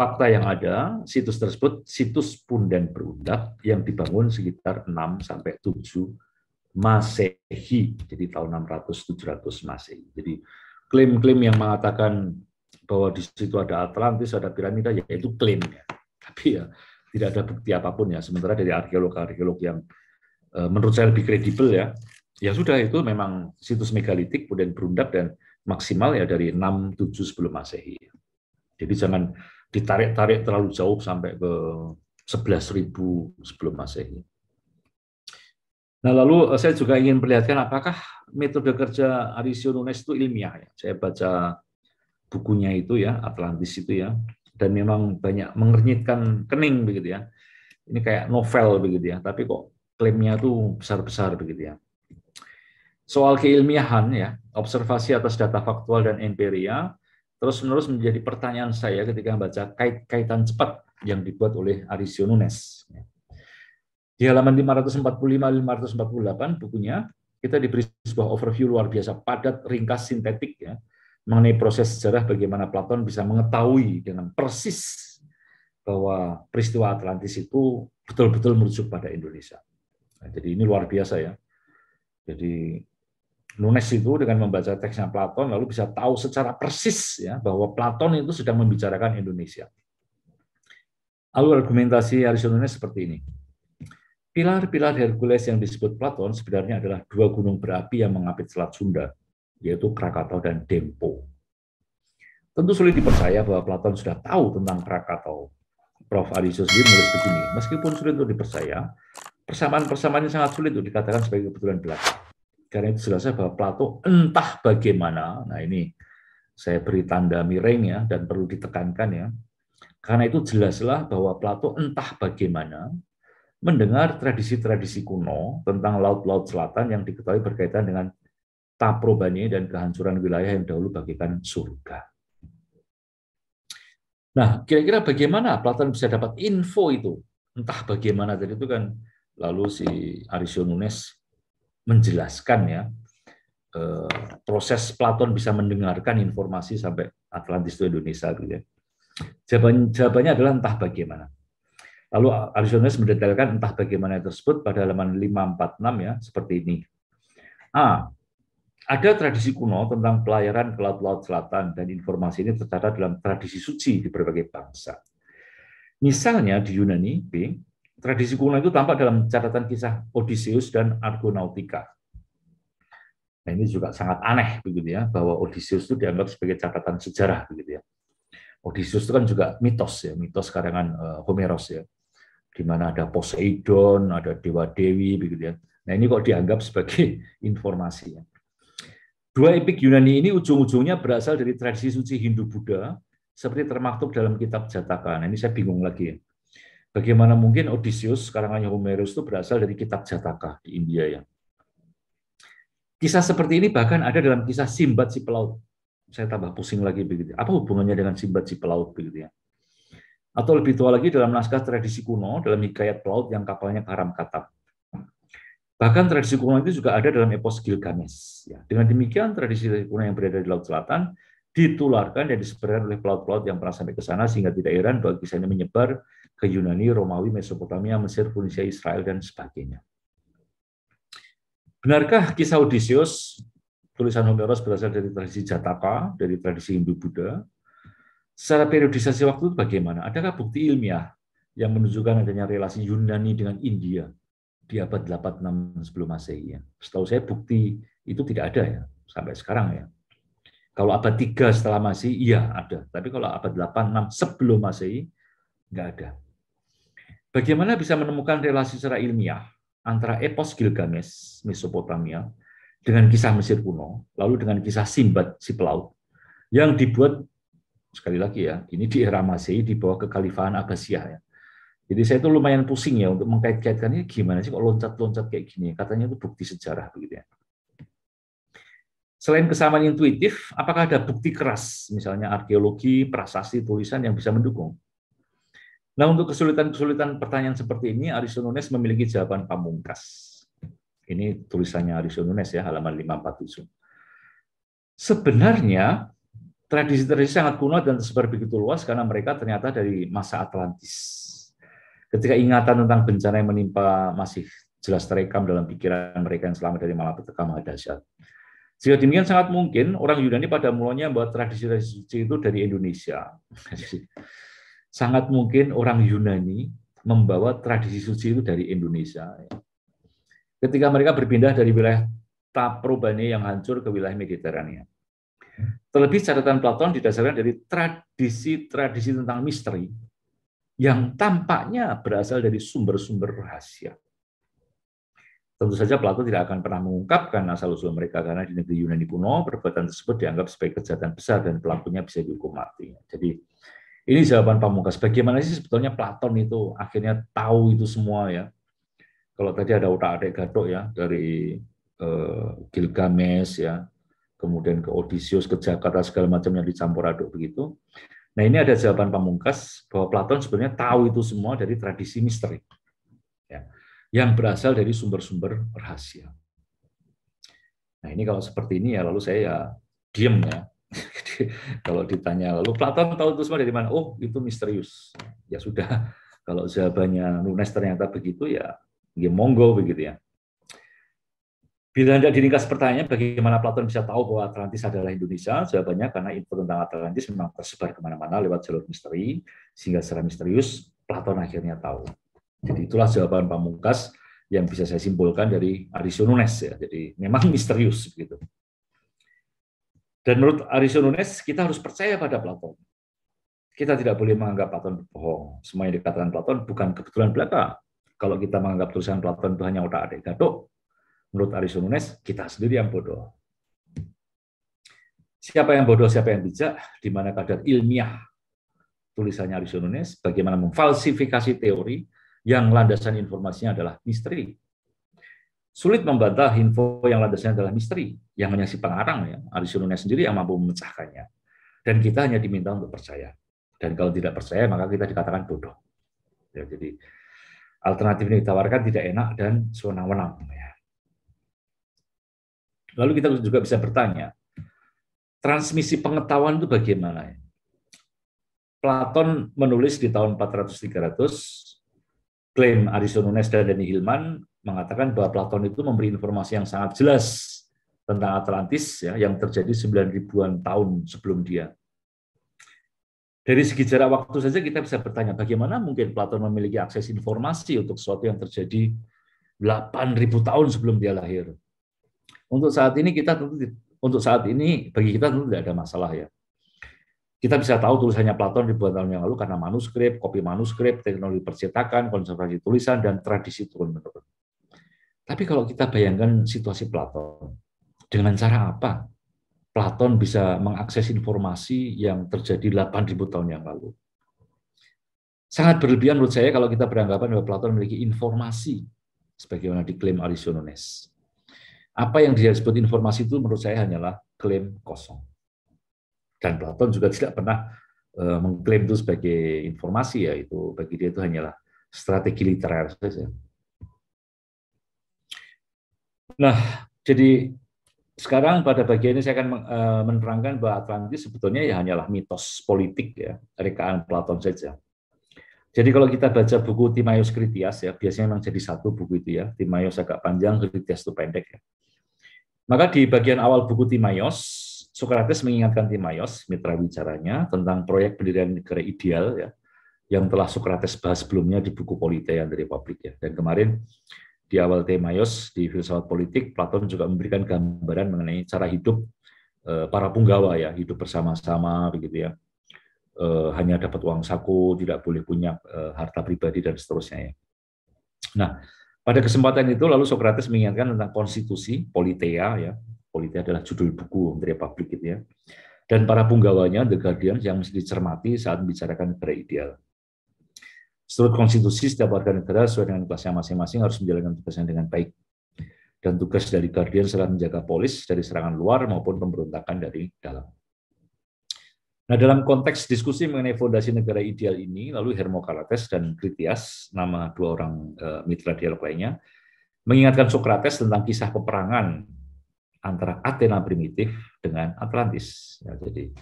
Speaker 2: fakta yang ada, situs tersebut situs punden berundak yang dibangun sekitar 6 sampai 7 Masehi, jadi tahun 600-700 Masehi. Jadi klaim-klaim yang mengatakan bahwa di situ ada Atlantis, ada piramida, ya itu klaim ya. Tapi ya tidak ada bukti apapun ya. Sementara dari arkeolog-arkeolog yang eh, menurut saya lebih kredibel ya, ya sudah itu memang situs megalitik punden berundak dan maksimal ya dari 6-7 sebelum Masehi. Jadi jangan ditarik-tarik terlalu jauh sampai ke 11.000 sebelum Masehi. Nah, lalu eh, saya juga ingin perlihatkan apakah metode kerja Arisio Nunes itu ilmiah ya. Saya baca bukunya itu ya, Atlantis itu ya, dan memang banyak mengernyitkan kening begitu ya. Ini kayak novel begitu ya, tapi kok klaimnya itu besar-besar begitu ya. Soal keilmiahan ya, observasi atas data faktual dan empiria, terus-menerus menjadi pertanyaan saya ketika membaca kait-kaitan cepat yang dibuat oleh Arisio Nunes. Di halaman 545-548 bukunya, kita diberi sebuah overview luar biasa padat, ringkas, sintetik ya mengenai proses sejarah bagaimana Platon bisa mengetahui dengan persis bahwa peristiwa Atlantis itu betul-betul merujuk pada Indonesia. Nah, jadi ini luar biasa ya. Jadi Nunes itu dengan membaca teksnya Platon lalu bisa tahu secara persis ya bahwa Platon itu sedang membicarakan Indonesia. Lalu argumentasi Aristoteles seperti ini. Pilar-pilar Hercules yang disebut Platon sebenarnya adalah dua gunung berapi yang mengapit Selat Sunda, yaitu Krakatau dan Dempo. Tentu sulit dipercaya bahwa Platon sudah tahu tentang Krakatau. Prof. Aristo sendiri menulis begini, meskipun sulit untuk dipercaya, persamaan persamaannya sangat sulit untuk dikatakan sebagai kebetulan belaka. Karena itu jelasnya bahwa Plato entah bagaimana, nah ini saya beri tanda miring ya dan perlu ditekankan ya. Karena itu jelaslah bahwa Plato entah bagaimana mendengar tradisi-tradisi kuno tentang laut-laut selatan yang diketahui berkaitan dengan taprobani dan kehancuran wilayah yang dahulu bagikan surga. Nah, kira-kira bagaimana Plato bisa dapat info itu? Entah bagaimana tadi itu kan lalu si Arisio Nunes menjelaskan ya eh, proses Platon bisa mendengarkan informasi sampai Atlantis itu Indonesia gitu ya. Jawaban, jawabannya adalah entah bagaimana. Lalu Aristoteles mendetailkan entah bagaimana tersebut pada halaman 546 ya, seperti ini. A. Ada tradisi kuno tentang pelayaran ke laut-laut selatan dan informasi ini tercatat dalam tradisi suci di berbagai bangsa. Misalnya di Yunani, B, tradisi kuno itu tampak dalam catatan kisah Odysseus dan Argonautica. Nah, ini juga sangat aneh begitu ya bahwa Odysseus itu dianggap sebagai catatan sejarah begitu ya. Odysseus itu kan juga mitos ya, mitos karangan uh, Homeros ya. Di mana ada Poseidon, ada dewa dewi begitu ya. Nah, ini kok dianggap sebagai informasi ya. Dua epik Yunani ini ujung-ujungnya berasal dari tradisi suci Hindu Buddha seperti termaktub dalam kitab Jataka. Nah, ini saya bingung lagi ya Bagaimana mungkin Odysseus, sekarang hanya Homerus itu berasal dari kitab Jataka di India ya. Kisah seperti ini bahkan ada dalam kisah Simbad si pelaut. Saya tambah pusing lagi begitu. Apa hubungannya dengan Simbad si pelaut begitu ya? Atau lebih tua lagi dalam naskah tradisi kuno dalam hikayat pelaut yang kapalnya karam katak. Bahkan tradisi kuno itu juga ada dalam epos Gilgamesh. Ya. Dengan demikian tradisi kuno yang berada di Laut Selatan ditularkan dan disebarkan oleh pelaut-pelaut yang pernah sampai ke sana sehingga tidak heran bahwa kisah ini menyebar ke Yunani, Romawi, Mesopotamia, Mesir, Tunisia, Israel, dan sebagainya. Benarkah kisah Odysseus, tulisan Homeros berasal dari tradisi Jataka, dari tradisi Hindu-Buddha? Secara periodisasi waktu bagaimana? Adakah bukti ilmiah yang menunjukkan adanya relasi Yunani dengan India di abad 86 sebelum Masehi? Ya? Setahu saya bukti itu tidak ada ya, sampai sekarang ya. Kalau abad 3 setelah Masehi, iya ada. Tapi kalau abad 86 sebelum Masehi, nggak ada. Bagaimana bisa menemukan relasi secara ilmiah antara epos Gilgamesh, Mesopotamia, dengan kisah Mesir kuno, lalu dengan kisah Simbad si pelaut, yang dibuat sekali lagi ya, ini di era Masehi di bawah kekhalifahan Abbasiyah ya. Jadi saya itu lumayan pusing ya untuk mengkait-kaitkan ini gimana sih kok loncat-loncat kayak gini. Ya? Katanya itu bukti sejarah begitu ya. Selain kesamaan intuitif, apakah ada bukti keras, misalnya arkeologi, prasasti, tulisan yang bisa mendukung? Nah, untuk kesulitan-kesulitan pertanyaan seperti ini, Arison Nunes memiliki jawaban pamungkas. Ini tulisannya Arison Nunes ya, halaman 547. Sebenarnya, tradisi-tradisi sangat kuno dan tersebar begitu luas karena mereka ternyata dari masa Atlantis. Ketika ingatan tentang bencana yang menimpa masih jelas terekam dalam pikiran mereka yang selama dari malapetaka maha dahsyat. Jika demikian sangat mungkin orang Yunani pada mulanya membuat tradisi-tradisi itu dari Indonesia sangat mungkin orang Yunani membawa tradisi suci itu dari Indonesia. Ya. Ketika mereka berpindah dari wilayah Taprobane yang hancur ke wilayah Mediterania. Terlebih catatan Platon didasarkan dari tradisi-tradisi tentang misteri yang tampaknya berasal dari sumber-sumber rahasia. Tentu saja Plato tidak akan pernah mengungkapkan asal-usul mereka karena di negeri Yunani kuno perbuatan tersebut dianggap sebagai kejahatan besar dan pelakunya bisa dihukum mati. Jadi ini jawaban Pamungkas. Bagaimana sih sebetulnya Platon itu akhirnya tahu itu semua ya? Kalau tadi ada utak adik gadok ya dari eh, Gilgamesh ya, kemudian ke Odysseus, ke Jakarta segala macam yang dicampur aduk begitu. Nah ini ada jawaban Pamungkas bahwa Platon sebenarnya tahu itu semua dari tradisi misteri. Ya yang berasal dari sumber-sumber rahasia. Nah ini kalau seperti ini ya lalu saya ya diem ya, kalau ditanya, lalu Platon tahu itu semua dari mana? Oh, itu misterius. Ya sudah, kalau jawabannya Nunes ternyata begitu ya, ya monggo begitu ya. Bila tidak diringkas pertanyaan bagaimana Platon bisa tahu bahwa Atlantis adalah Indonesia, jawabannya karena info tentang Atlantis memang tersebar kemana-mana lewat jalur misteri, sehingga secara misterius Platon akhirnya tahu. Jadi itulah jawaban pamungkas yang bisa saya simpulkan dari Nunes ya. Jadi memang misterius begitu. Dan menurut Arison Nunes, kita harus percaya pada Platon. Kita tidak boleh menganggap Platon bohong. Semua yang dikatakan Platon bukan kebetulan belaka. Kalau kita menganggap tulisan Platon itu hanya otak adik menurut Arison Nunes, kita sendiri yang bodoh. Siapa yang bodoh, siapa yang bijak, di mana kadar ilmiah tulisannya Arison Nunes, bagaimana memfalsifikasi teori yang landasan informasinya adalah misteri. Sulit membantah info yang landasannya adalah misteri yang hanya si pengarang ya Arisununya sendiri yang mampu memecahkannya dan kita hanya diminta untuk percaya dan kalau tidak percaya maka kita dikatakan bodoh ya jadi alternatif ini ditawarkan tidak enak dan sewenang-wenang ya. lalu kita juga bisa bertanya transmisi pengetahuan itu bagaimana ya? Platon menulis di tahun 400-300 klaim Aristoteles dan Dani Hilman mengatakan bahwa Platon itu memberi informasi yang sangat jelas tentang Atlantis ya yang terjadi 9 ribuan tahun sebelum dia. Dari segi jarak waktu saja kita bisa bertanya bagaimana mungkin Plato memiliki akses informasi untuk sesuatu yang terjadi 8.000 tahun sebelum dia lahir. Untuk saat ini kita tentu untuk saat ini bagi kita tentu tidak ada masalah ya. Kita bisa tahu tulisannya Platon ribuan tahun yang lalu karena manuskrip, kopi manuskrip, teknologi percetakan, konservasi tulisan, dan tradisi turun-menurun. Tapi kalau kita bayangkan situasi Platon, dengan cara apa Platon bisa mengakses informasi yang terjadi 8.000 tahun yang lalu? Sangat berlebihan menurut saya kalau kita beranggapan bahwa Platon memiliki informasi sebagaimana diklaim Arisonones. Apa yang dia sebut informasi itu menurut saya hanyalah klaim kosong. Dan Platon juga tidak pernah e, mengklaim itu sebagai informasi ya itu bagi dia itu hanyalah strategi literer saja. Nah, jadi sekarang pada bagian ini saya akan eh, menerangkan bahwa Atlantis sebetulnya ya hanyalah mitos politik ya, rekaan Platon saja. Jadi kalau kita baca buku Timaeus Critias ya, biasanya memang jadi satu buku itu ya. Timaeus agak panjang, Critias itu pendek ya. Maka di bagian awal buku Timaeus, sokrates mengingatkan Timaeus, mitra bicaranya, tentang proyek pendirian negara ideal ya, yang telah sokrates bahas sebelumnya di buku Politeia dari Republik ya. Dan kemarin di awal Temaios di filsafat politik Platon juga memberikan gambaran mengenai cara hidup eh, para punggawa ya hidup bersama-sama begitu ya eh, hanya dapat uang saku tidak boleh punya eh, harta pribadi dan seterusnya ya nah pada kesempatan itu lalu Socrates mengingatkan tentang konstitusi politeia ya politeia adalah judul buku dari publik itu ya dan para punggawanya The Guardian yang mesti dicermati saat membicarakan negara ideal Seluruh konstitusi setiap warga negara sesuai dengan kelasnya masing-masing harus menjalankan tugasnya dengan baik. Dan tugas dari Guardian adalah menjaga polis dari serangan luar maupun pemberontakan dari dalam. Nah, dalam konteks diskusi mengenai fondasi negara ideal ini, lalu Hermo Karates dan Critias, nama dua orang eh, mitra dialog lainnya, mengingatkan Sokrates tentang kisah peperangan antara Athena primitif dengan Atlantis. Ya, jadi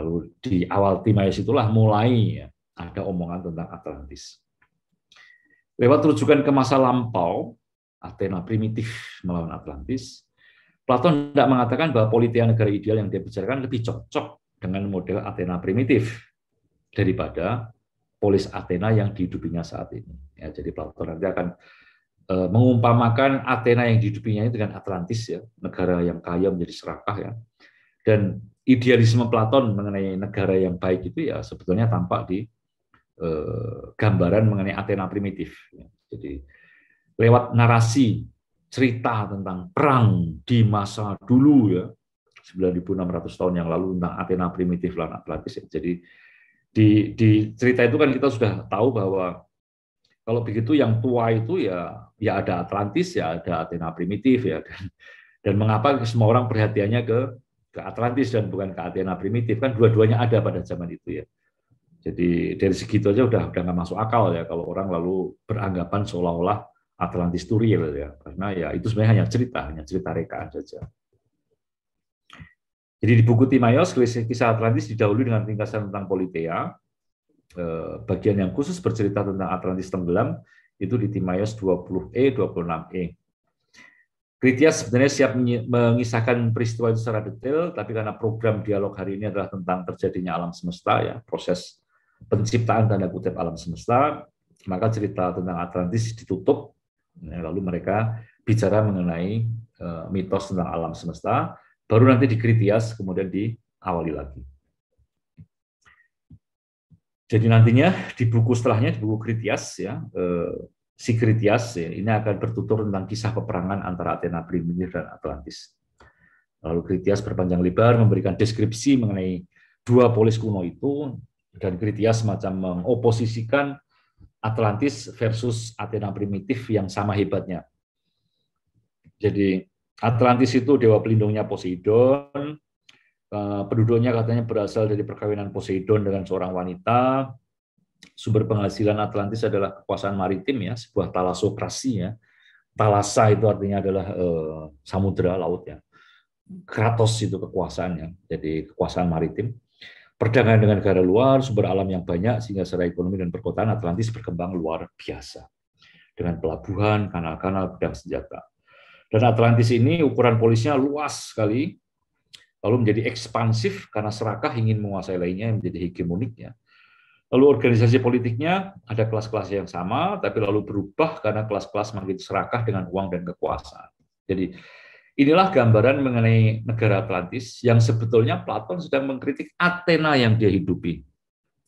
Speaker 2: lalu di awal Timaeus itulah mulai ya, ada omongan tentang Atlantis. Lewat rujukan ke masa lampau, Athena primitif melawan Atlantis, Plato tidak mengatakan bahwa politik negara ideal yang dia bicarakan lebih cocok dengan model Athena primitif daripada polis Athena yang dihidupinya saat ini. Ya, jadi Platon nanti akan e, mengumpamakan Athena yang dihidupinya ini dengan Atlantis ya, negara yang kaya menjadi serakah ya. Dan idealisme Platon mengenai negara yang baik itu ya sebetulnya tampak di Eh, gambaran mengenai Athena primitif. Ya. Jadi lewat narasi cerita tentang perang di masa dulu ya 9.600 tahun yang lalu tentang Athena primitif dan Atlantis. Ya. Jadi di, di cerita itu kan kita sudah tahu bahwa kalau begitu yang tua itu ya ya ada Atlantis ya ada Athena primitif ya dan, dan mengapa semua orang perhatiannya ke ke Atlantis dan bukan ke Athena primitif kan dua-duanya ada pada zaman itu ya. Jadi dari segitu aja udah udah nggak masuk akal ya kalau orang lalu beranggapan seolah-olah Atlantis itu real ya karena ya itu sebenarnya hanya cerita hanya cerita rekaan saja. Jadi di buku Timaeus kisah Atlantis didahului dengan ringkasan tentang Politea. Eh, bagian yang khusus bercerita tentang Atlantis tenggelam itu di Timaeus 20e 26e. Kritias sebenarnya siap mengisahkan peristiwa itu secara detail, tapi karena program dialog hari ini adalah tentang terjadinya alam semesta, ya proses penciptaan tanda kutip alam semesta, maka cerita tentang Atlantis ditutup, nah, lalu mereka bicara mengenai eh, mitos tentang alam semesta, baru nanti dikritias, kemudian diawali lagi. Jadi nantinya di buku setelahnya, di buku Kritias, ya, eh, si Kritias ya, ini akan bertutur tentang kisah peperangan antara Athena primitif dan Atlantis. Lalu Kritias berpanjang lebar memberikan deskripsi mengenai dua polis kuno itu, dan Kritia semacam mengoposisikan Atlantis versus Athena primitif yang sama hebatnya. Jadi Atlantis itu dewa pelindungnya Poseidon, eh, penduduknya katanya berasal dari perkawinan Poseidon dengan seorang wanita. Sumber penghasilan Atlantis adalah kekuasaan maritim ya, sebuah talasokrasi ya. Talasa itu artinya adalah eh, samudra laut ya. Kratos itu kekuasaannya, jadi kekuasaan maritim perdagangan dengan negara luar, sumber alam yang banyak, sehingga secara ekonomi dan perkotaan Atlantis berkembang luar biasa. Dengan pelabuhan, kanal-kanal, pedang senjata. Dan Atlantis ini ukuran polisnya luas sekali, lalu menjadi ekspansif karena serakah ingin menguasai lainnya yang menjadi hegemoniknya. Lalu organisasi politiknya ada kelas-kelas yang sama, tapi lalu berubah karena kelas-kelas makin serakah dengan uang dan kekuasaan. Jadi Inilah gambaran mengenai negara Atlantis yang sebetulnya Platon sedang mengkritik Athena yang dia hidupi.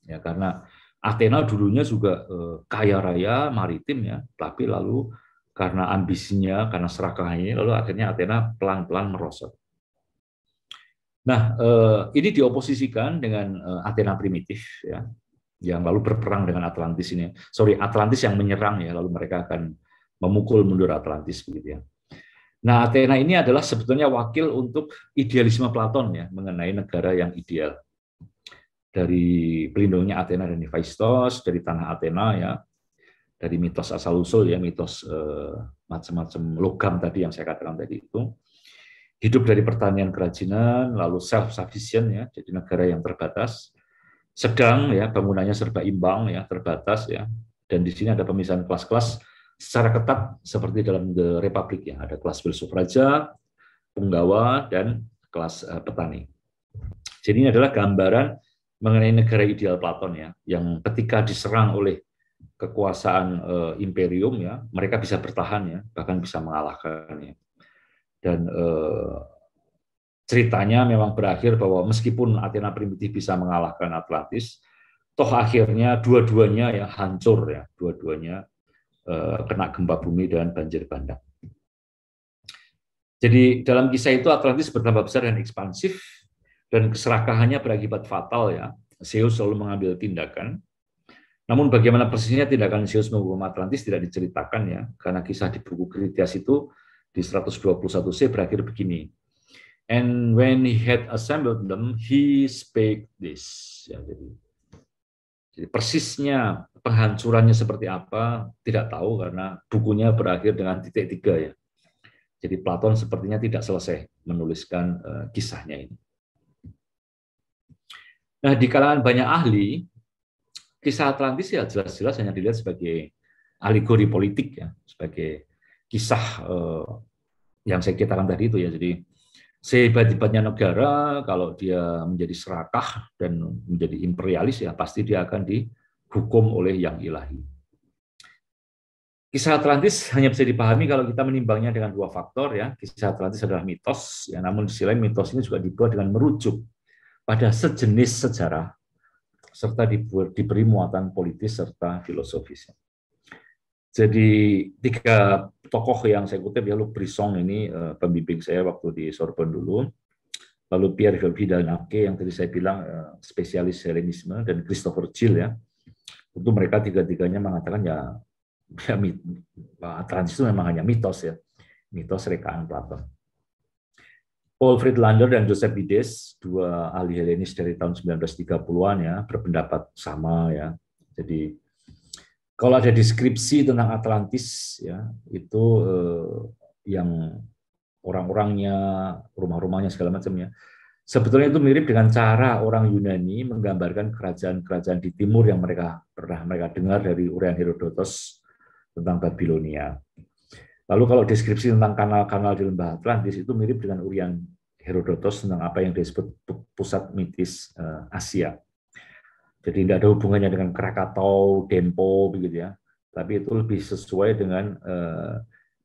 Speaker 2: Ya, karena Athena dulunya juga eh, kaya raya maritim ya, tapi lalu karena ambisinya, karena serakahnya, lalu akhirnya Athena pelan-pelan merosot. Nah, eh, ini dioposisikan dengan eh, Athena primitif ya, yang lalu berperang dengan Atlantis ini. Sorry, Atlantis yang menyerang ya, lalu mereka akan memukul mundur Atlantis begitu ya. Nah, Athena ini adalah sebetulnya wakil untuk idealisme Platon ya mengenai negara yang ideal. Dari pelindungnya Athena dan Hephaistos, dari tanah Athena ya, dari mitos asal usul ya mitos eh, macam-macam logam tadi yang saya katakan tadi itu hidup dari pertanian kerajinan lalu self sufficient ya jadi negara yang terbatas sedang ya bangunannya serba imbang ya terbatas ya dan di sini ada pemisahan kelas-kelas secara ketat seperti dalam The Republic ya ada kelas filsuf raja, penggawa dan kelas eh, petani. Jadi ini adalah gambaran mengenai negara ideal Platon ya yang ketika diserang oleh kekuasaan uh, imperium ya mereka bisa bertahan ya bahkan bisa mengalahkannya. Dan uh, ceritanya memang berakhir bahwa meskipun Athena primitif bisa mengalahkan Atlantis toh akhirnya dua-duanya ya hancur ya dua-duanya Eh, kena gempa bumi dan banjir bandang. Jadi dalam kisah itu Atlantis bertambah besar dan ekspansif dan keserakahannya berakibat fatal ya. Zeus selalu mengambil tindakan. Namun bagaimana persisnya tindakan Zeus menghukum Atlantis tidak diceritakan ya, karena kisah di buku Kritias itu di 121c berakhir begini. And when he had assembled them, he spake this. Ya, jadi, jadi persisnya penghancurannya seperti apa tidak tahu karena bukunya berakhir dengan titik tiga ya. Jadi Platon sepertinya tidak selesai menuliskan uh, kisahnya ini. Nah di kalangan banyak ahli kisah Atlantis ya jelas-jelas hanya dilihat sebagai alegori politik ya, sebagai kisah uh, yang saya katakan tadi itu ya. Jadi sehebat-hebatnya negara kalau dia menjadi serakah dan menjadi imperialis ya pasti dia akan di hukum oleh yang ilahi. Kisah Atlantis hanya bisa dipahami kalau kita menimbangnya dengan dua faktor ya. Kisah Atlantis adalah mitos, ya namun sisi lain mitos ini juga dibuat dengan merujuk pada sejenis sejarah serta diberi muatan politis serta filosofisnya. Jadi tiga tokoh yang saya kutip ya Luc Brisson ini eh, pembimbing saya waktu di Sorbonne dulu, lalu Pierre dan Ake yang tadi saya bilang eh, spesialis Helenisme dan Christopher Gill ya tentu mereka tiga-tiganya mengatakan ya, ya Atlantis itu memang hanya mitos ya, mitos rekaan Platon. Paul Friedlander dan Joseph Bides, dua ahli Helenis dari tahun 1930-an ya, berpendapat sama ya. Jadi kalau ada deskripsi tentang Atlantis ya, itu eh, yang orang-orangnya, rumah-rumahnya segala macamnya, Sebetulnya itu mirip dengan cara orang Yunani menggambarkan kerajaan-kerajaan di timur yang mereka pernah mereka dengar dari urian Herodotus tentang Babilonia. Lalu kalau deskripsi tentang kanal-kanal di lembah Atlantis itu mirip dengan urian Herodotus tentang apa yang disebut pusat mitis eh, Asia. Jadi tidak ada hubungannya dengan Krakatau, Dempo, begitu ya. Tapi itu lebih sesuai dengan eh,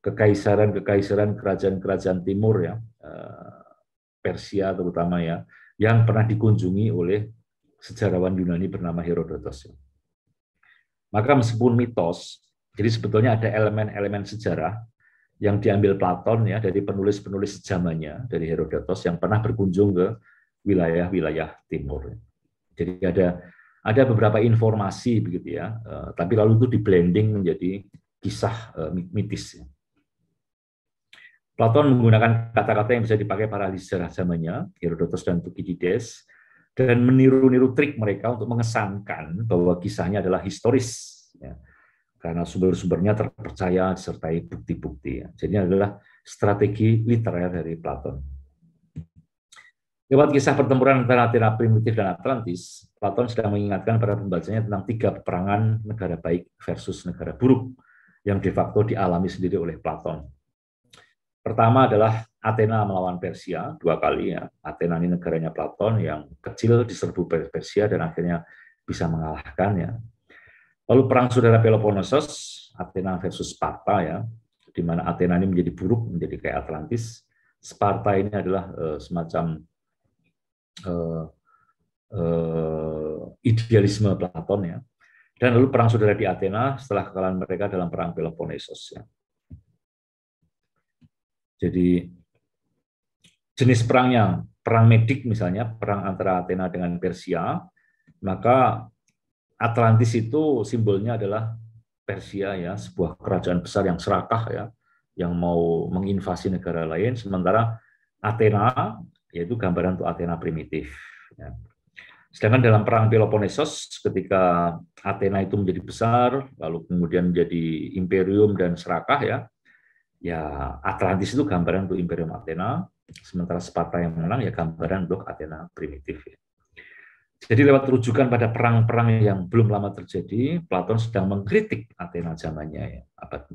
Speaker 2: kekaisaran-kekaisaran kerajaan-kerajaan timur ya eh, Persia terutama ya, yang pernah dikunjungi oleh sejarawan Yunani bernama Herodotus. Ya. Maka meskipun mitos, jadi sebetulnya ada elemen-elemen sejarah yang diambil Platon ya dari penulis-penulis zamannya dari Herodotus yang pernah berkunjung ke wilayah-wilayah timur. Jadi ada ada beberapa informasi begitu ya, eh, tapi lalu itu di blending menjadi kisah eh, mitis. Ya. Platon menggunakan kata-kata yang bisa dipakai para sejarah zamannya, Herodotus dan Thukydides, dan meniru-niru trik mereka untuk mengesankan bahwa kisahnya adalah historis, ya, karena sumber-sumbernya terpercaya disertai bukti-bukti. Ya. Jadi adalah strategi literer dari Platon. Lewat kisah pertempuran antara Athena primitif dan Atlantis, Platon sedang mengingatkan pada pembacanya tentang tiga peperangan negara baik versus negara buruk yang de facto dialami sendiri oleh Platon Pertama adalah Athena melawan Persia dua kali ya. Athena ini negaranya Platon yang kecil diserbu Persia dan akhirnya bisa mengalahkannya. Lalu perang saudara Peloponnesus, Athena versus Sparta ya, di mana Athena ini menjadi buruk, menjadi kayak Atlantis. Sparta ini adalah uh, semacam uh, uh, idealisme Platon ya. Dan lalu perang saudara di Athena setelah kekalahan mereka dalam perang Peloponnesus ya. Jadi jenis perangnya, perang medik misalnya, perang antara Athena dengan Persia, maka Atlantis itu simbolnya adalah Persia ya, sebuah kerajaan besar yang serakah ya, yang mau menginvasi negara lain, sementara Athena yaitu gambaran untuk Athena primitif. Ya. Sedangkan dalam perang Peloponnesos, ketika Athena itu menjadi besar, lalu kemudian menjadi imperium dan serakah ya, ya Atlantis itu gambaran untuk Imperium Athena, sementara Sparta yang menang ya gambaran untuk Athena primitif. Ya. Jadi lewat rujukan pada perang-perang yang belum lama terjadi, Platon sedang mengkritik Athena zamannya ya, abad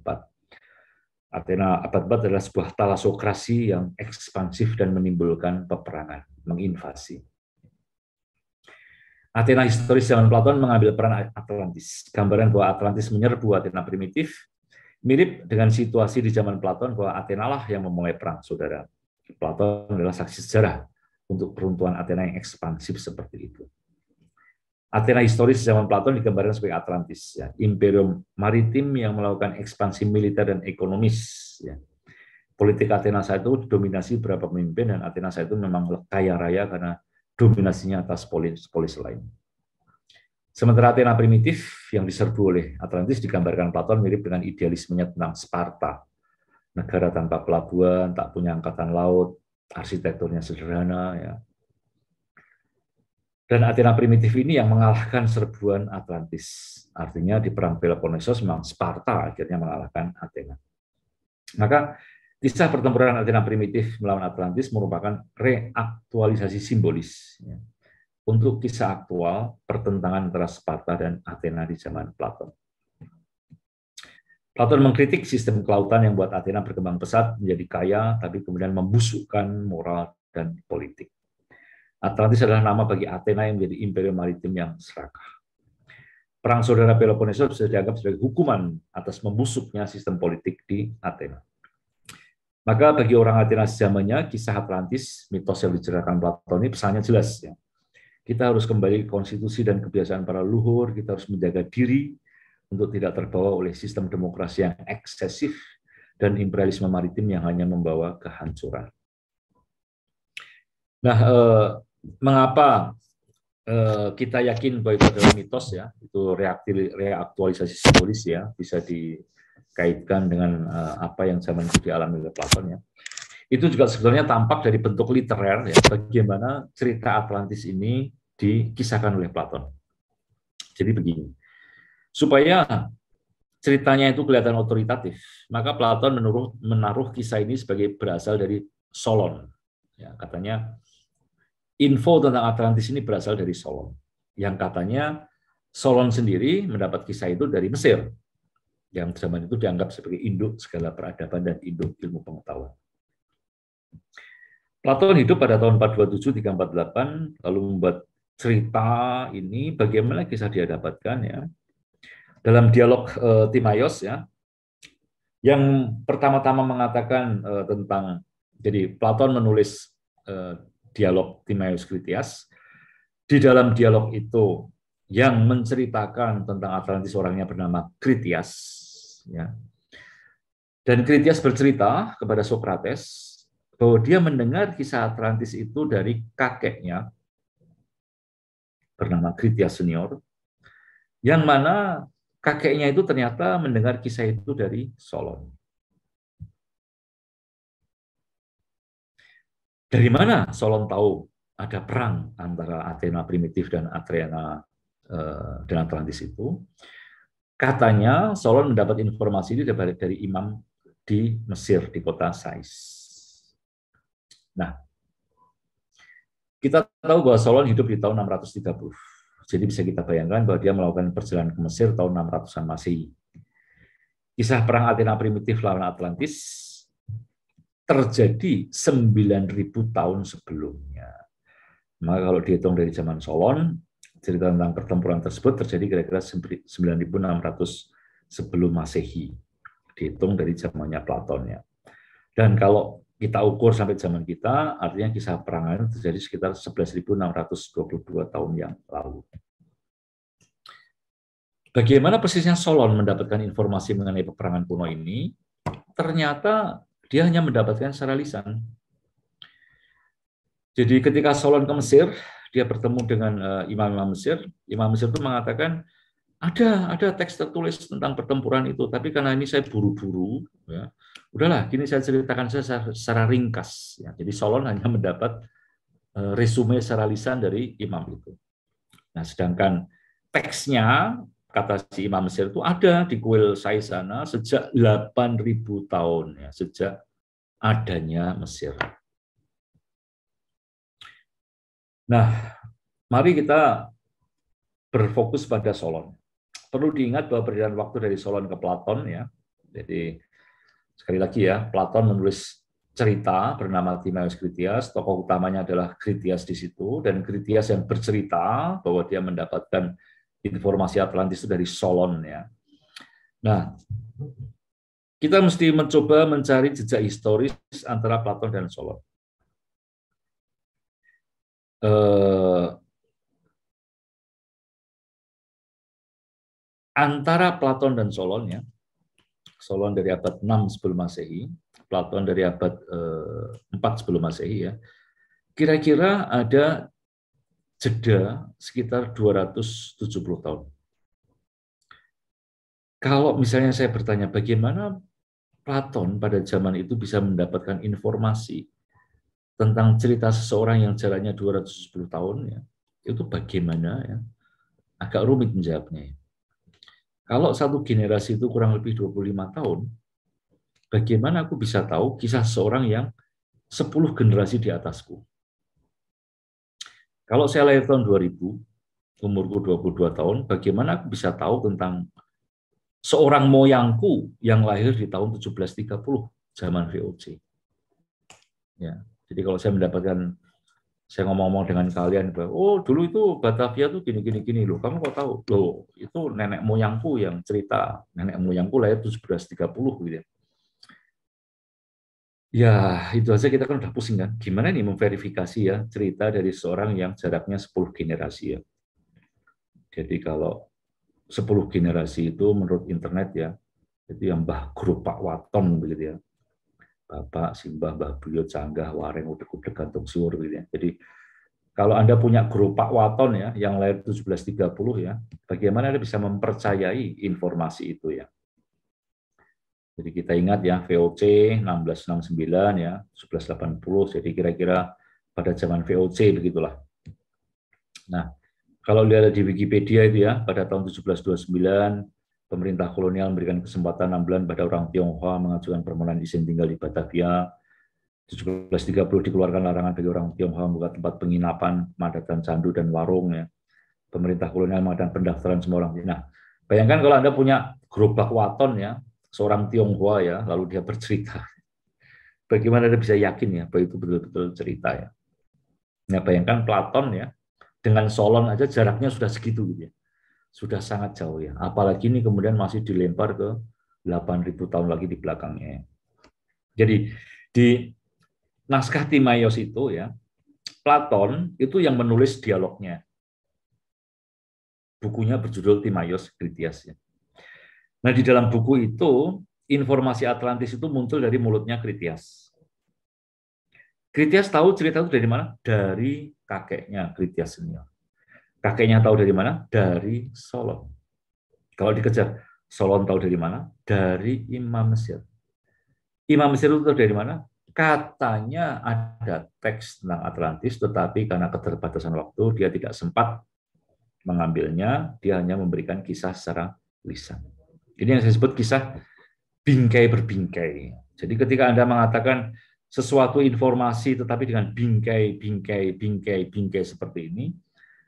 Speaker 2: 4. Athena abad 4 adalah sebuah talasokrasi yang ekspansif dan menimbulkan peperangan, menginvasi. Athena historis zaman Platon mengambil peran Atlantis. Gambaran bahwa Atlantis menyerbu Athena primitif Mirip dengan situasi di zaman Platon bahwa Athena lah yang memulai perang, saudara. Platon adalah saksi sejarah untuk peruntuhan Athena yang ekspansif seperti itu. Athena historis zaman Platon digambarkan sebagai Atlantis, ya, imperium maritim yang melakukan ekspansi militer dan ekonomis. Ya. Politik Athena saat itu dominasi beberapa pemimpin dan Athena saat itu memang kaya raya karena dominasinya atas polis-polis lain. Sementara Athena primitif yang diserbu oleh Atlantis digambarkan Platon mirip dengan idealismenya tentang Sparta. Negara tanpa pelabuhan, tak punya angkatan laut, arsitekturnya sederhana. Ya. Dan Athena primitif ini yang mengalahkan serbuan Atlantis. Artinya di perang Peloponnesos memang Sparta akhirnya mengalahkan Athena. Maka kisah pertempuran Athena primitif melawan Atlantis merupakan reaktualisasi simbolis. Ya untuk kisah aktual pertentangan antara Sparta dan Athena di zaman Platon. Platon mengkritik sistem kelautan yang buat Athena berkembang pesat menjadi kaya, tapi kemudian membusukkan moral dan politik. Atlantis adalah nama bagi Athena yang menjadi imperium maritim yang serakah. Perang saudara Peloponnesus bisa dianggap sebagai hukuman atas membusuknya sistem politik di Athena. Maka bagi orang Athena sejamannya, kisah Atlantis, mitos yang diceritakan Platon ini pesannya jelas. Ya. Kita harus kembali ke konstitusi dan kebiasaan para luhur, kita harus menjaga diri untuk tidak terbawa oleh sistem demokrasi yang eksesif dan imperialisme maritim yang hanya membawa kehancuran. Nah, eh, mengapa eh, kita yakin bahwa itu adalah mitos ya? Itu reaktualisasi simbolis ya, bisa dikaitkan dengan eh, apa yang zaman itu dialami oleh Platon ya itu juga sebenarnya tampak dari bentuk literer ya bagaimana cerita Atlantis ini dikisahkan oleh Platon. Jadi begini, supaya ceritanya itu kelihatan otoritatif, maka Platon menaruh, menaruh kisah ini sebagai berasal dari Solon. Ya, katanya info tentang Atlantis ini berasal dari Solon, yang katanya Solon sendiri mendapat kisah itu dari Mesir, yang zaman itu dianggap sebagai induk segala peradaban dan induk ilmu pengetahuan. Platon hidup pada tahun 427-348, lalu membuat cerita ini bagaimana kisah dia dapatkan ya dalam dialog e, eh, Timaios ya yang pertama-tama mengatakan e, tentang jadi Platon menulis e, dialog Timaios Critias di dalam dialog itu yang menceritakan tentang Atlantis orangnya bernama Critias ya dan Critias bercerita kepada Sokrates bahwa dia mendengar kisah Atlantis itu dari kakeknya bernama Kritia Senior, yang mana kakeknya itu ternyata mendengar kisah itu dari Solon. Dari mana Solon tahu ada perang antara Athena primitif dan Athena eh, dan Atlantis itu? Katanya Solon mendapat informasi itu dari, dari imam di Mesir di kota Sais. Nah, kita tahu bahwa Solon hidup di tahun 630. Jadi bisa kita bayangkan bahwa dia melakukan perjalanan ke Mesir tahun 600-an Masehi. Kisah perang Athena primitif lawan Atlantis terjadi 9000 tahun sebelumnya. Maka kalau dihitung dari zaman Solon, cerita tentang pertempuran tersebut terjadi kira-kira 9600 sebelum Masehi. Dihitung dari zamannya Platonnya. Dan kalau kita ukur sampai zaman kita, artinya kisah perangannya terjadi sekitar 11.622 tahun yang lalu. Bagaimana persisnya Solon mendapatkan informasi mengenai peperangan kuno ini? Ternyata dia hanya mendapatkan secara lisan. Jadi ketika Solon ke Mesir, dia bertemu dengan imam-imam eh, Mesir. Imam Mesir itu mengatakan, ada ada teks tertulis tentang pertempuran itu, tapi karena ini saya buru-buru, ya, Udahlah, kini saya ceritakan saya secara, ringkas. Ya. Jadi Solon hanya mendapat eh, resume secara lisan dari imam itu. Nah, sedangkan teksnya kata si Imam Mesir itu ada di kuil Saisana sejak 8.000 tahun ya, sejak adanya Mesir. Nah, mari kita berfokus pada Solon. Perlu diingat bahwa perjalanan waktu dari Solon ke Platon ya. Jadi Sekali lagi ya, Platon menulis cerita bernama Timaeus Critias, tokoh utamanya adalah Critias di situ, dan Critias yang bercerita bahwa dia mendapatkan informasi Atlantis itu dari Solon ya. Nah, kita mesti mencoba mencari jejak historis antara Platon dan Solon.
Speaker 1: Eh,
Speaker 2: antara Platon dan Solon ya, Solon dari abad 6 sebelum Masehi, Platon dari abad 4 eh, sebelum Masehi ya. Kira-kira ada jeda sekitar 270 tahun. Kalau misalnya saya bertanya bagaimana Platon pada zaman itu bisa mendapatkan informasi tentang cerita seseorang yang jaraknya 270 tahun ya. Itu bagaimana ya? Agak rumit menjawabnya. Ya. Kalau satu generasi itu kurang lebih 25 tahun, bagaimana aku bisa tahu kisah seorang yang 10 generasi di atasku? Kalau saya lahir tahun 2000, umurku 22 tahun, bagaimana aku bisa tahu tentang seorang moyangku yang lahir di tahun 1730 zaman VOC? Ya, jadi kalau saya mendapatkan saya ngomong-ngomong dengan kalian, oh dulu itu Batavia tuh gini-gini gini loh, kamu kok tahu? Loh, itu nenek moyangku yang cerita, nenek moyangku lah lahir 1730 gitu ya. Ya, itu aja kita kan udah pusing kan. Gimana nih memverifikasi ya cerita dari seorang yang jaraknya 10 generasi ya. Jadi kalau 10 generasi itu menurut internet ya, itu yang Mbah Guru Waton begitu ya. Bapak, Simbah, Mbah Buyut, Sanggah, Wareng, udah udeg Gantung Siwur. Gitu ya. Jadi kalau Anda punya grup Pak Waton ya, yang lahir 1730 ya, bagaimana Anda bisa mempercayai informasi itu ya? Jadi kita ingat ya, VOC 1669 ya, 1180, jadi kira-kira pada zaman VOC begitulah. Nah, kalau lihat di Wikipedia itu ya, pada tahun 1729 pemerintah kolonial memberikan kesempatan 6 bulan pada orang Tionghoa mengajukan permohonan izin tinggal di Batavia. 1730 dikeluarkan larangan bagi orang Tionghoa membuka tempat penginapan, madatan candu dan warung ya. Pemerintah kolonial mengadakan pendaftaran semua orang. Nah, bayangkan kalau Anda punya gerobak waton ya, seorang Tionghoa ya, lalu dia bercerita. Bagaimana Anda bisa yakin ya bahwa itu betul-betul cerita ya. Nah, bayangkan Platon ya, dengan Solon aja jaraknya sudah segitu gitu ya sudah sangat jauh ya. Apalagi ini kemudian masih dilempar ke 8.000 tahun lagi di belakangnya. Jadi di naskah Timaios itu ya, Platon itu yang menulis dialognya. Bukunya berjudul Timaios Critias. Ya. Nah di dalam buku itu informasi Atlantis itu muncul dari mulutnya Critias. Critias tahu cerita itu dari mana? Dari kakeknya Critias senior. Kakeknya tahu dari mana? Dari Solon. Kalau dikejar, Solon tahu dari mana? Dari Imam Mesir. Imam Mesir itu tahu dari mana? Katanya ada teks tentang Atlantis, tetapi karena keterbatasan waktu, dia tidak sempat mengambilnya, dia hanya memberikan kisah secara lisan. Ini yang saya sebut kisah bingkai berbingkai. Jadi ketika Anda mengatakan sesuatu informasi tetapi dengan bingkai, bingkai, bingkai, bingkai seperti ini,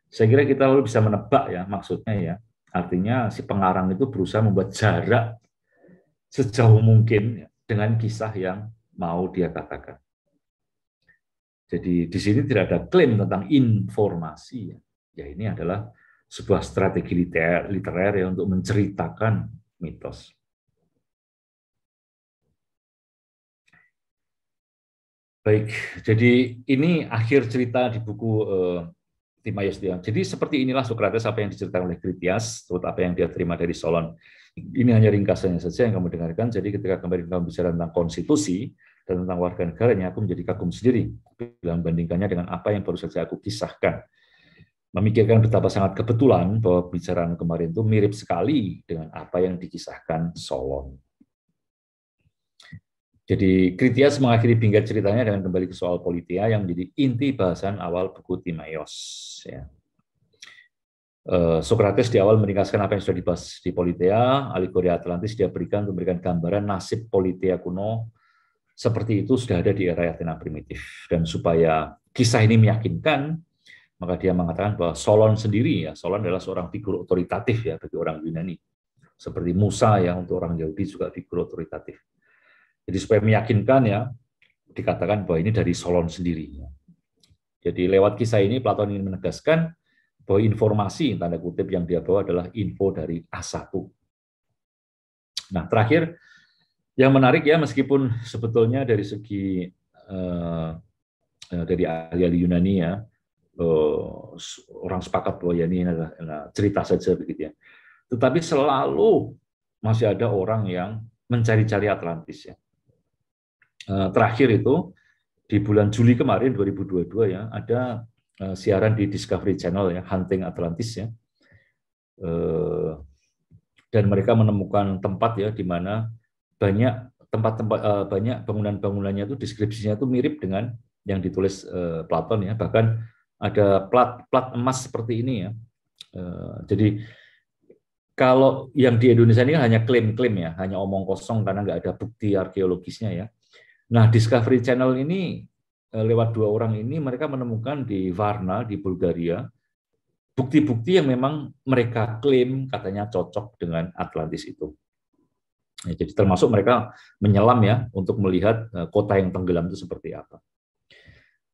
Speaker 2: saya kira kita lalu bisa menebak ya maksudnya ya. Artinya si pengarang itu berusaha membuat jarak sejauh mungkin dengan kisah yang mau dia katakan. Jadi di sini tidak ada klaim tentang informasi. Ya Ya ini adalah sebuah strategi liter literer ya untuk menceritakan mitos. Baik, jadi ini akhir cerita di buku eh, Timaeus dia. Jadi seperti inilah Socrates apa yang diceritakan oleh Critias, terut apa yang dia terima dari Solon. Ini hanya ringkasannya saja yang kamu dengarkan. Jadi ketika kemarin kamu bicara tentang konstitusi dan tentang warga negaranya, aku menjadi kagum sendiri bila membandingkannya dengan apa yang baru saja aku kisahkan. Memikirkan betapa sangat kebetulan bahwa bicaraan kemarin itu mirip sekali dengan apa yang dikisahkan Solon. Jadi Kritias mengakhiri pinggir ceritanya dengan kembali ke soal politia yang menjadi inti bahasan awal buku Timaios. Ya. Eh, Socrates di awal meringkaskan apa yang sudah dibahas di politia. alegori Atlantis dia berikan untuk memberikan gambaran nasib politia kuno seperti itu sudah ada di era Athena primitif. Dan supaya kisah ini meyakinkan, maka dia mengatakan bahwa Solon sendiri ya, Solon adalah seorang figur otoritatif ya bagi orang Yunani. Seperti Musa ya untuk orang Yahudi juga figur otoritatif jadi supaya meyakinkan ya, dikatakan bahwa ini dari Solon sendiri. Jadi lewat kisah ini Platon ingin menegaskan bahwa informasi tanda kutip yang dia bawa adalah info dari A1. Nah, terakhir yang menarik ya meskipun sebetulnya dari segi eh, eh, dari ahli-ahli Yunani ya eh, orang sepakat bahwa ya ini adalah, adalah cerita saja begitu ya. Tetapi selalu masih ada orang yang mencari-cari Atlantis ya. Eh, terakhir itu di bulan Juli kemarin 2022 ya ada eh, siaran di Discovery Channel ya Hunting Atlantis ya eh, dan mereka menemukan tempat ya di mana banyak tempat-tempat banyak bangunan-bangunannya itu deskripsinya itu mirip dengan yang ditulis Platon ya bahkan ada plat plat emas seperti ini ya jadi kalau yang di Indonesia ini kan hanya klaim-klaim ya, hanya omong kosong karena nggak ada bukti arkeologisnya ya. Nah, Discovery Channel ini eh, lewat dua orang ini mereka menemukan di Varna di Bulgaria bukti-bukti yang memang mereka klaim katanya cocok dengan Atlantis itu. Ya, jadi termasuk mereka menyelam ya untuk melihat eh, kota yang tenggelam itu seperti apa.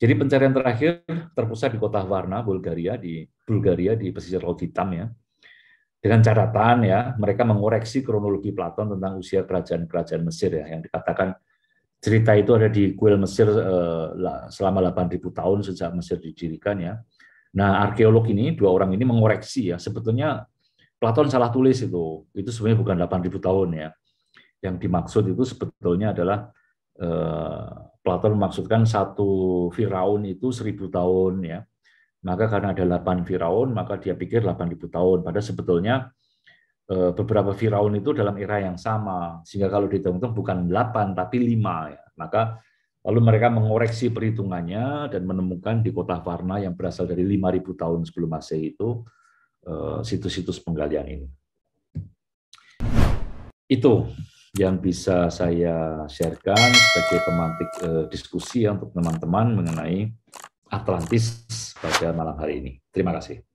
Speaker 2: Jadi pencarian terakhir terpusat di kota Varna, Bulgaria di Bulgaria di pesisir Laut Hitam ya. Dengan catatan ya, mereka mengoreksi kronologi Platon tentang usia kerajaan-kerajaan Mesir ya yang dikatakan cerita itu ada di kuil Mesir uh, selama 8.000 tahun sejak Mesir didirikan ya. Nah, arkeolog ini dua orang ini mengoreksi ya. Sebetulnya Platon salah tulis itu. Itu sebenarnya bukan 8.000 tahun ya. Yang dimaksud itu sebetulnya adalah uh, Platon memaksudkan satu Firaun itu 1.000 tahun ya. Maka karena ada 8 Firaun, maka dia pikir 8.000 tahun. Padahal sebetulnya Eh, beberapa Firaun itu dalam era yang sama. Sehingga kalau dihitung-hitung bukan 8 tapi 5 ya. Maka lalu mereka mengoreksi perhitungannya dan menemukan di kota Varna yang berasal dari 5000 tahun sebelum Masehi itu eh, situs-situs penggalian ini. Itu yang bisa saya sharekan sebagai pemantik eh, diskusi ya untuk teman-teman mengenai Atlantis pada malam hari ini. Terima kasih.